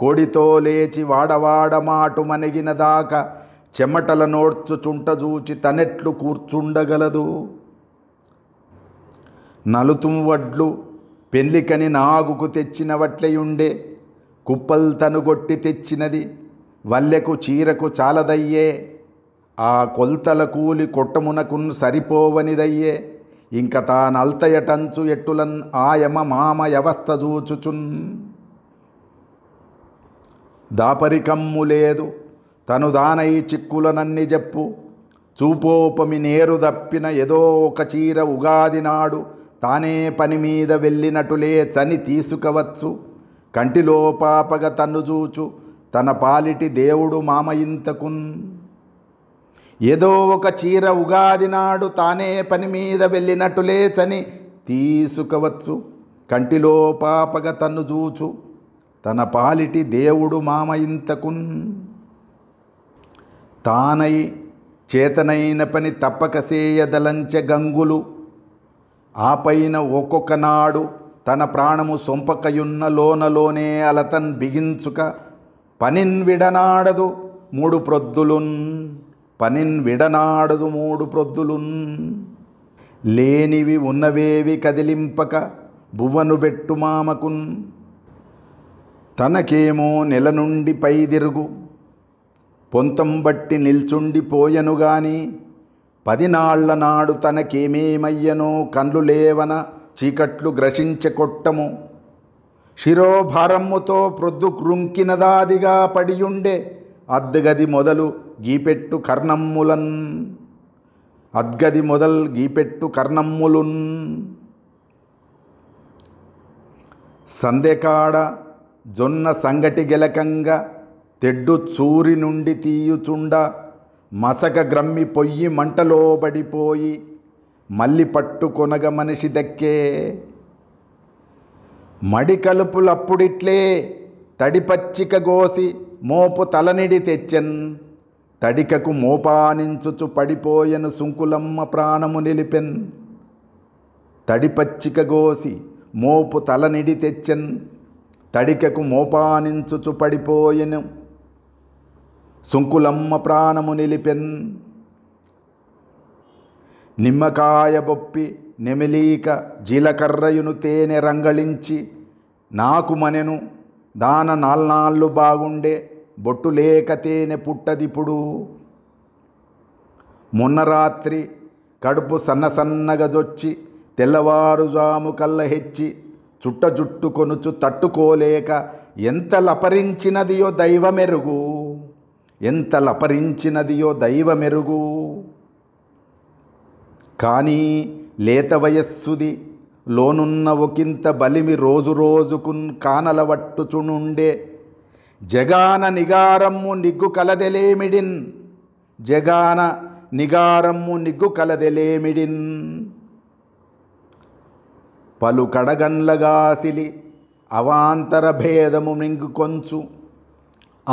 కోడితో లేచి వాడవాడ మాటు దాక దాకా చెమటల చుంటజూచి తనెట్లు కూర్చుండగలదు నలుతుం వడ్లు పెళ్లికని నాగుకు తెచ్చినవట్లయుండే కుప్పల్ తనుగొట్టి తెచ్చినది వల్లెకు చీరకు చాలదయ్యే ఆ కొల్తల కూలి కొట్టమునకు సరిపోవనిదయ్యే ఇంక తానల్తయటంచు ఎట్టులన్ ఆయమ మామ యవస్థ చూచుచున్ దాపరికమ్ము లేదు తను దానై చిక్కులనన్ని చెప్పు చూపోపమి నేరు దప్పిన ఏదో ఒక చీర ఉగాది నాడు తానే పని మీద వెళ్ళినటులే చని తీసుకవచ్చు కంటిలో పాపగ తన్ను చూచు తన పాలిటి దేవుడు మామయింతకున్ ఏదో ఒక చీర ఉగాది నాడు తానే పని మీద వెళ్ళినట్టులే చని తీసుకవచ్చు కంటిలో పాపగ తన్ను చూచు తన పాలిటి దేవుడు మామయింతకున్ తానై చేతనైన పని తప్పక సేయదలంచె గంగులు ఆపైన ఒక్కొక్క నాడు తన ప్రాణము సొంపకయున్న లోనలోనే అలతన్ బిగించుక పనిన్ విడనాడదు మూడు ప్రొద్దులున్ పనిన్ విడనాడదు మూడు ప్రొద్దులున్ లేనివి ఉన్నవేవి కదిలింపక బువ్వను బెట్టు మామకున్ తనకేమో నెల నుండి పైదిరుగు పొంతం బట్టి పోయను గాని పదినాళ్ల నాడు తనకేమేమయ్యనో కండ్లు లేవన చీకట్లు గ్రసించె కొట్టము శిరోభారమ్ముతో ప్రొద్దు కృంకినదాదిగా పడియుండే అద్దగది మొదలు గీపెట్టు కర్ణమ్ములన్ అద్గది మొదల్ గీపెట్టు కర్ణమ్ములున్ సందెకాడ జొన్న సంగటి గెలకంగా తెడ్డు చూరి నుండి తీయుచుండ మసక గ్రమ్మి పొయ్యి మంటలోబడిపోయి మళ్ళీ పట్టుకొనగ మనిషి దక్కే మడికలుపులప్పుడిట్లే తడిపచ్చిక గోసి మోపు తలనిడి తెచ్చెన్ తడికకు మోపానించుచు పడిపోయెను సుంకులమ్మ ప్రాణము నిలిపెన్ తడిపచ్చిక గోసి మోపు తలనిడి తెచ్చెన్ తడికకు మోపానించుచు పడిపోయెను సుంకులమ్మ ప్రాణము నిలిపెన్ నిమ్మకాయ బొప్పి నెమిలీక జీలకర్రయును తేనె రంగళించి నాకు మనెను దాన నాల్నాళ్ళు బాగుండే బొట్టు లేక తేనె పుట్టదిప్పుడు మొన్న రాత్రి కడుపు సన్న జొచ్చి తెల్లవారుజాము కళ్ళ హెచ్చి చుట్ట జుట్టు కొనుచు తట్టుకోలేక ఎంత లపరించినదియో దైవమెరుగు ఎంత లపరించినదియో దైవమెరుగు కానీ లేత వయస్సుది లోనున్న ఒకంత బలిమి రోజు రోజుకున్ కానలవట్టుచునుండే జగాన నిగారమ్ము నిగ్గు కలదెలేమిడిన్ జగాన నిగారమ్ము నిగ్గు కలదెలేమిడిన్ పలు కడగండ్లగాసిలి అవాంతర భేదము మింగు కొంచు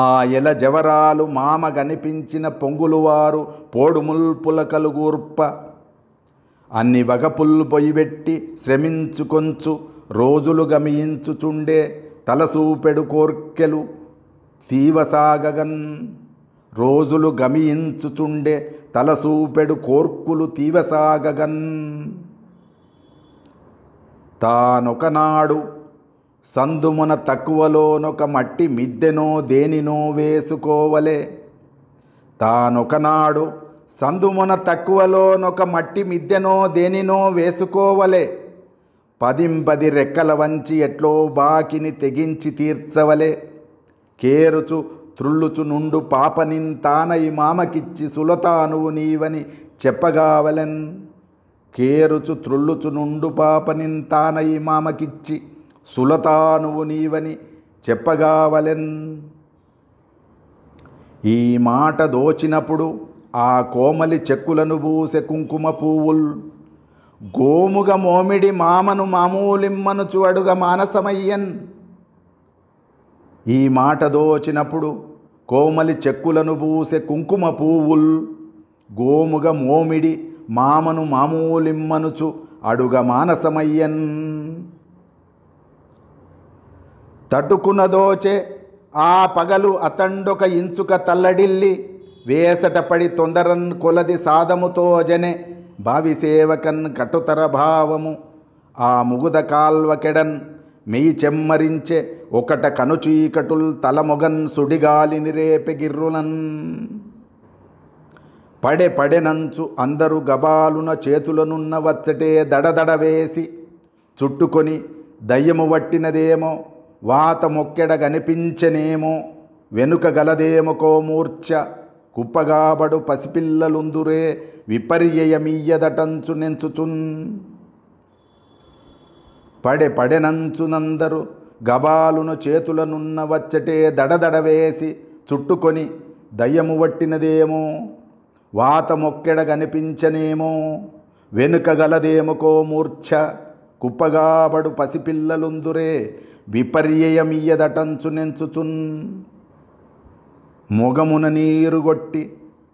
ఆ ఎల జవరాలు మామ గనిపించిన పొంగులువారు పోడుముల్పుల కలుగూర్ప అన్ని వగపుల్లు పొయ్యిబెట్టి శ్రమించుకొంచు రోజులు గమయించుచుండే తలసూపెడు కోర్కెలు తీవసాగగన్ రోజులు గమయించుచుండే తలసూపెడు కోర్కులు తీవసాగగన్ తానొకనాడు సందుమున తక్కువలోనొక మట్టి మిద్దెనో దేనినో వేసుకోవలే తానొకనాడు సందుమున తక్కువలోనొక మట్టి మిద్దెనో దేనినో వేసుకోవలే పదింపది రెక్కల వంచి ఎట్లో బాకిని తెగించి తీర్చవలే కేరుచు త్రుళ్ళుచు నుండు పాపనిన్ తానై మామకిచ్చి సులతానువు నీవని చెప్పగావలెన్ కేరుచు త్రుళ్ళుచు నుండు పాపనిన్ తానై మామకిచ్చి సులతానువు నీవని చెప్పగావలెన్ ఈ మాట దోచినప్పుడు ఆ కోమలి చెక్కులను పూసె కుంకుమ పువ్వుల్ గోముగ మోమిడి మామను మామూలిమ్మనుచు అడుగ మానసమయ్యన్ ఈ మాట దోచినప్పుడు కోమలి చెక్కులను పూసె కుంకుమ పువ్వుల్ గోముగ మోమిడి మామను మామూలిమ్మనుచు అడుగ మానసమయ్యన్ తట్టుకున్నదోచే ఆ పగలు అతండొక ఇంచుక తల్లడిల్లి వేసటపడి తొందరన్ కొలది సాధముతోజనే భావి సేవకన్ కటుతర భావము ఆ ముగుద కాల్వకెడన్ మెయి చెమ్మరించే ఒకట కనుచీకటుల్ తలమొగన్ సుడిగాలిని రేపె గిర్రులన్ పడె పడెనంచు అందరు గబాలున చేతులనున్న వచ్చటే దడదడ వేసి చుట్టుకొని దయ్యము వట్టినదేమో వాత మొక్కెడ గనిపించనేమో వెనుక గలదేమకో మూర్ఛ కుప్పగాబడు పసిపిల్లలుందురే విపర్యయమియ్యదటంచు నెంచుచున్ పడె పడెనంచునందరు గబాలును చేతులనున్న వచ్చటే దడదడ వేసి చుట్టుకొని దయ్యము వట్టినదేమో వాత మొక్కెడ కనిపించనేమో వెనుక గలదేమకో మూర్ఛ కుప్పగాబడు పసిపిల్లలుందురే విపర్యయమియ్యదటంచు నెంచుచున్ మొగమున నీరుగొట్టి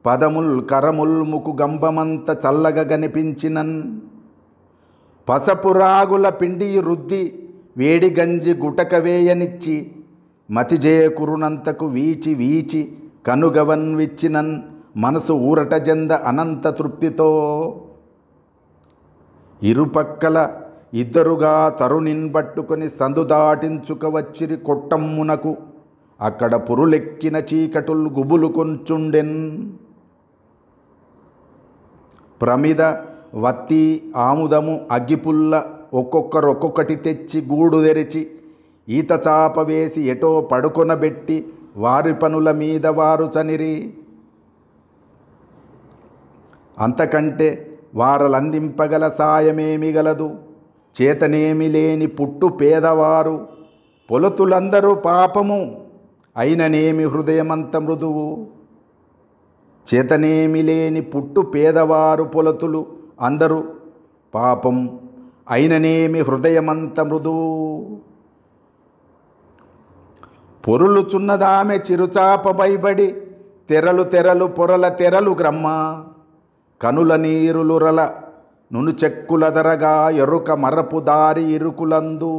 పదముల్ కరముల్ ముకు గంబమంత చల్లగా కనిపించినన్ పసపురాగుల పిండి రుద్ది వేడి గంజి గుటక వేయనిచ్చి మతిజేకురునంతకు వీచి వీచి కనుగవన్విచ్చినన్ మనసు ఊరట జంద అనంత తృప్తితో ఇరుపక్కల ఇద్దరుగా తరుణిన్ పట్టుకొని సందు దాటించుకవచ్చిరి కొట్టమ్మునకు అక్కడ పురులెక్కిన చీకటుల్ గుబులు కొంచుండెన్ ప్రమిద వత్తి ఆముదము అగ్గిపుల్ల ఒక్కొక్కరొక్కొక్కటి తెచ్చి గూడు తెరిచి ఈత చాప వేసి ఎటో పడుకొనబెట్టి వారి పనుల మీద వారు చనిరి అంతకంటే వారలందింపగల సాయమేమి గలదు చేతనేమి లేని పుట్టు పేదవారు పొలతులందరూ పాపము అయిననేమి హృదయమంత మృదువు చేతనేమి లేని పుట్టు పేదవారు పొలతులు అందరూ పాపం అయిననేమి హృదయమంత మృదువు పొరులుచున్నదామె భయబడి తెరలు తెరలు పొరల తెరలు గ్రమ్మ కనుల నీరులురల నును చెక్కులదరగా ఎరుక మరపు దారి ఇరుకులందు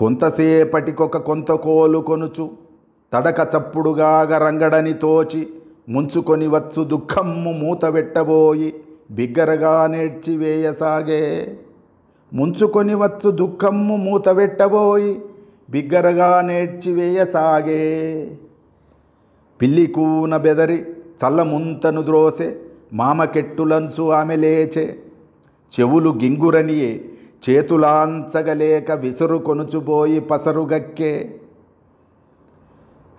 కొంతసేపటికొక కొంత కోలు కొనుచు తడక చప్పుడుగా రంగడని తోచి ముంచుకొని వచ్చు దుఃఖమ్ము పెట్టబోయి బిగ్గరగా వేయసాగే ముంచుకొని వచ్చు దుఃఖమ్ము పెట్టబోయి బిగ్గరగా వేయసాగే పిల్లి కూన బెదరి చల్లముంతను ద్రోసే మామకెట్టులంచు ఆమె లేచే చెవులు గింగురనియే చేతులాంచగలేక విసురు కొనుచుబోయి పసరుగక్కే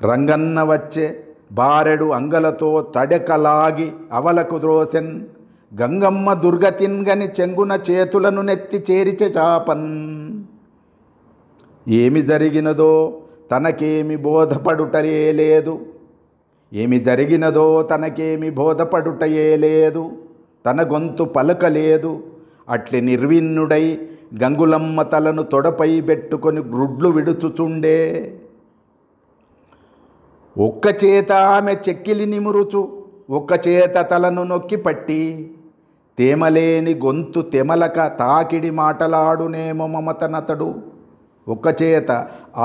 రంగన్న వచ్చే బారెడు అంగలతో తడకలాగి అవలకు ద్రోసెన్ గంగమ్మ దుర్గతిన్గని చెంగున చేతులను నెత్తి చేరిచె చాపన్ ఏమి జరిగినదో తనకేమి బోధపడుటరే లేదు ఏమి జరిగినదో తనకేమి బోధపడుటయే లేదు తన గొంతు పలకలేదు అట్లి నిర్విన్నుడై గంగులమ్మ తలను తొడపై పెట్టుకొని గ్రుడ్లు విడుచుచుండే ఒక్క చేత ఆమె చెక్కిలి నిమురుచు ఒక్క చేత తలను నొక్కి పట్టి తేమలేని గొంతు తెమలక తాకిడి మాటలాడునేమో మమతనతడు ఒక చేత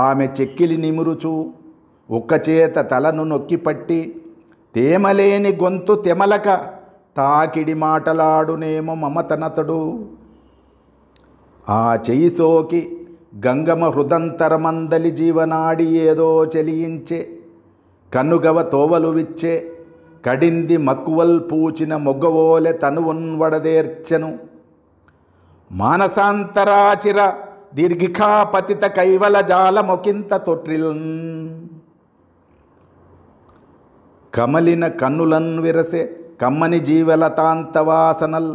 ఆమె చెక్కిలి నిమురుచు ఒక్కచేత తలను నొక్కిపట్టి తేమలేని గొంతు తెమలక తాకిడి మాటలాడునేమో మమతనతడు ఆ చెయ్యి సోకి గంగమ హృదంతరమందలి జీవనాడి ఏదో చెలియించే కనుగవ తోవలు విచ్చే కడింది మక్కువల్ పూచిన మొగ్గవోలె తనువున్వడదేర్చెను మానసాంతరాచిర దీర్ఘికాపతిత కైవల జాలమొకింత తొట్రిల్ కమలిన కన్నులన్ విరసే కమ్మని జీవలతాంతవాసనల్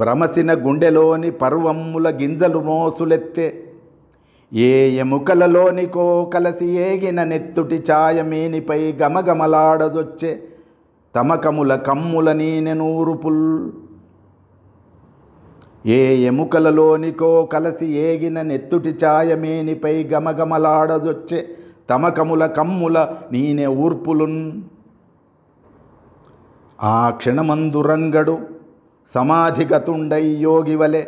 భ్రమసిన గుండెలోని పర్వమ్ముల గింజలు మోసులెత్తే ఏ ఎముకలలోనికో కలసి ఏగిన నెత్తుటి ఛాయమేనిపై గమగమలాడదొచ్చే తమకముల కమ్ముల నూరుపుల్ ఏ ఎముకలలోనికో కలసి ఏగిన నెత్తుటి ఛాయమేనిపై గమగమలాడదొచ్చే తమకముల కమ్ముల నీనె ఊర్పులున్ ఆ క్షణమందురంగడు సమాధిగతుండై యోగివలే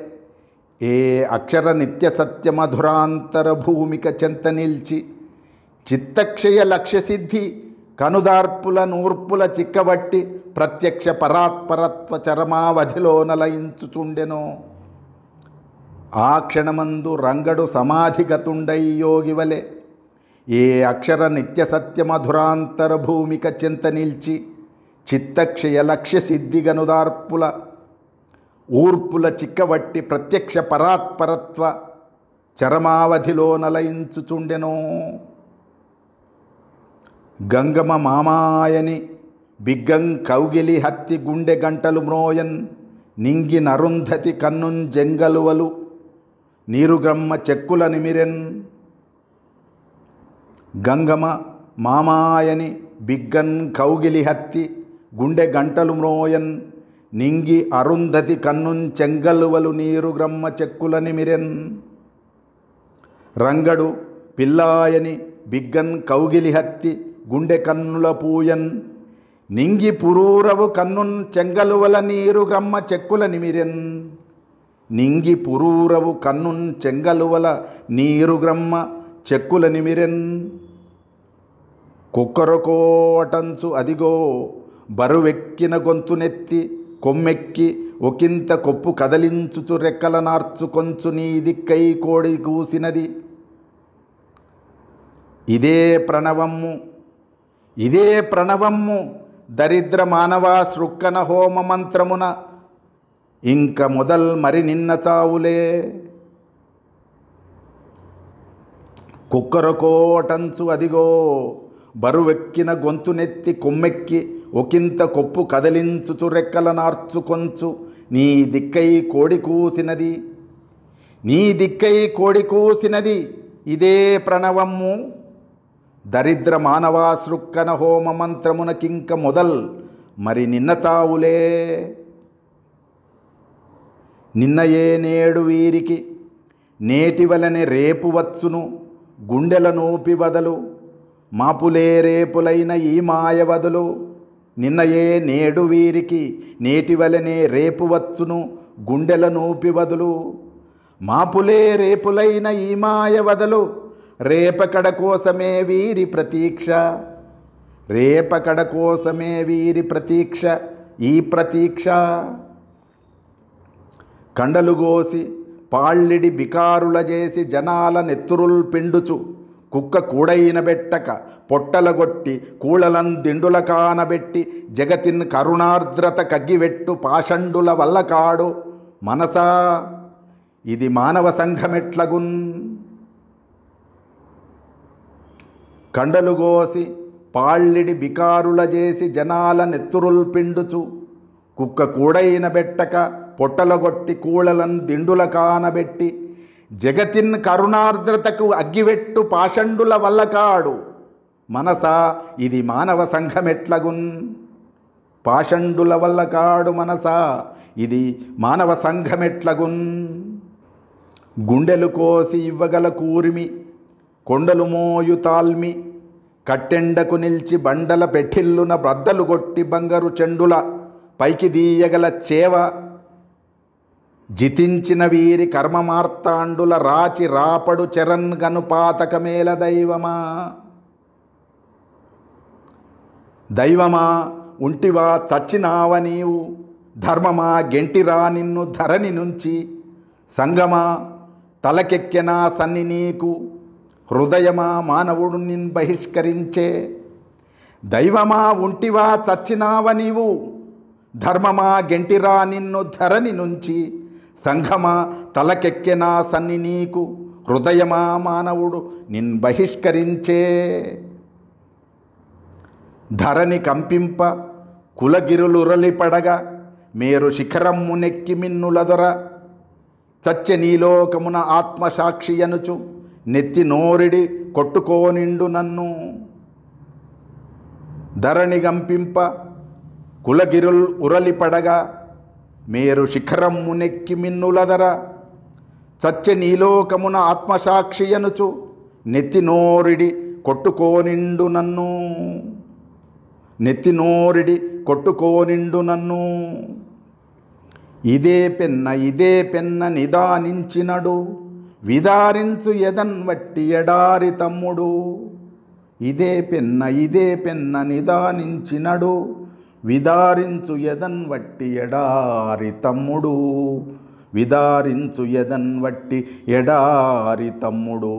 ఏ అక్షర నిత్య సత్యమధురాంతర భూమిక చెంత నిల్చి చిత్తక్షయ లక్ష్యసిద్ధి కనుదార్పుల నూర్పుల చిక్కబట్టి ప్రత్యక్ష పరాత్పరత్వ చరమావధిలో నలయించుచుండెనో ఆ క్షణమందు రంగడు సమాధిగతుండై యోగివలే ఏ అక్షర నిత్యసత్యమధురాంతర భూమిక చింత నిల్చి చిత్తక్షయ లక్ష్య సిద్ధిగనుదార్పుల ఊర్పుల చిక్కవట్టి ప్రత్యక్ష పరాత్పరత్వ చరమావధిలో నలయించుచుండెనో గంగమ మామాయని బిగ్గం కౌగిలి హత్తి గుండె గంటలు మ్రోయన్ నింగి నరుంధతి కన్నుం జంగలువలు నీరుగమ్మ చెక్కుల నిమిరెన్ గంగమ మామాయని బిగ్గన్ కౌగిలి హత్తి గుండె గంటలు మ్రోయన్ నింగి అరుంధతి కన్నున్ చెంగల్వలు నీరు గ్రమ్మ చెక్కుల నిమిరెన్ రంగడు పిల్లాయని బిగ్గన్ కౌగిలి హత్తి గుండె కన్నుల పూయన్ నింగి పురూరవు కన్నున్ చెంగలువల నీరు గ్రమ్మ చెక్కుల నిమిరెన్ నింగి పురూరవు కన్నున్ చెంగలువల నీరు గ్రమ్మ చెక్కుల నిమిరెన్ కుక్కరకోటంచు అదిగో బరువెక్కిన గొంతునెత్తి కొమ్మెక్కి ఒకింత కొప్పు కదలించుచు రెక్కల నార్చుకొంచు నీది కై కోడి కూసినది ఇదే ప్రణవమ్ము ఇదే ప్రణవమ్ము దరిద్ర మానవా శృక్కన హోమ మంత్రమున ఇంక మొదల్ మరి నిన్న చావులే కుక్కరకోటంచు అదిగో బరువెక్కిన గొంతునెత్తి కొమ్మెక్కి ఒకింత కొప్పు కదిలించుచు రెక్కల నార్చుకొంచు నీ దిక్కై కోడి కూసినది నీ దిక్కై కోడి కూసినది ఇదే ప్రణవము దరిద్ర మానవాసృక్కన హోమ మంత్రమునకింక మొదల్ మరి నిన్న చావులే నిన్నయే నేడు వీరికి నేటి వలనే రేపు వచ్చును గుండెల నూపి వదలు మాపులే రేపులైన ఈ మాయ వదులు నిన్నయే నేడు వీరికి నేటివలనే రేపు వచ్చును గుండెల నూపి వదులు మాపులే రేపులైన ఈ మాయ వదలు రేపకడ కోసమే వీరి ప్రతీక్ష రేపకడ కోసమే వీరి ప్రతీక్ష ఈ ప్రతీక్ష కండలుగోసి పాళ్ళిడి బికారుల చేసి జనాల నెత్తురుల్ పిండుచు కుక్క బెట్టక పొట్టలగొట్టి కూళలన్ దిండుల కానబెట్టి జగతిన్ కరుణార్ద్రత కగ్గివెట్టు పాషండుల వల్ల కాడు మనసా ఇది మానవ సంఘమెట్లగున్ గోసి పాళ్ళిడి బికారుల చేసి జనాల నెత్తురుల్ పిండుచు కుక్క బెట్టక పొట్టలగొట్టి కూళలను దిండుల కానబెట్టి జగతిన్ కరుణార్ద్రతకు అగ్గివెట్టు పాషండుల వల్ల కాడు మనసా ఇది మానవ సంఘమెట్లగున్ పాషండుల వల్ల కాడు మనసా ఇది మానవ సంఘమెట్లగున్ గుండెలు కోసి ఇవ్వగల కూరిమి కొండలు మోయు తాల్మి కట్టెండకు నిల్చి బండల పెట్టిల్లున బ్రద్దలు కొట్టి బంగారు చెండుల పైకి దీయగల చేవ జితించిన వీరి కర్మమార్తాండుల రాచి రాపడు చరణ్ మేల దైవమా దైవమా ఉంటివా చచ్చినావ నీవు ధర్మమా గెంటిరా నిన్ను ధరణి నుంచి సంగమా తలకెక్కెనా సన్ని నీకు హృదయమా మానవుడు నిన్ బహిష్కరించే దైవమా ఉంటివా చచ్చినావ నీవు ధర్మమా గెంటిరా నిన్ను ధరణి నుంచి సంఘమా తలకెక్కెనా సన్ని నీకు హృదయమా మానవుడు నిన్ బహిష్కరించే ధరణి కంపింప కులగిరులురలి పడగ మేరు శిఖరమ్ము నెక్కి మిన్నులదొర చచ్చ నీలోకమున ఆత్మసాక్షి అనుచు నెత్తి నోరిడి కొట్టుకోనిండు నన్ను ధరణి గంపింప కులగిరుల్ పడగా మేరు శిఖరమ్మునెక్కి మిన్నులదర చచ్చె నీలోకమున ఆత్మసాక్షియనుచు నెత్తినోరిడి కొట్టుకోనిండు నన్ను నెత్తినోరిడి కొట్టుకోనిండు నన్ను ఇదే పెన్న ఇదే పెన్న నిదానించినడు విదారించు ఎదన్ వట్టి ఎడారి తమ్ముడు ఇదే పెన్న ఇదే పెన్న నిదానించినడు విదారించు ఎదన్ వట్టి ఎడారి తమ్ముడు విదారించు ఎదన్ వట్టి ఎడారి తమ్ముడు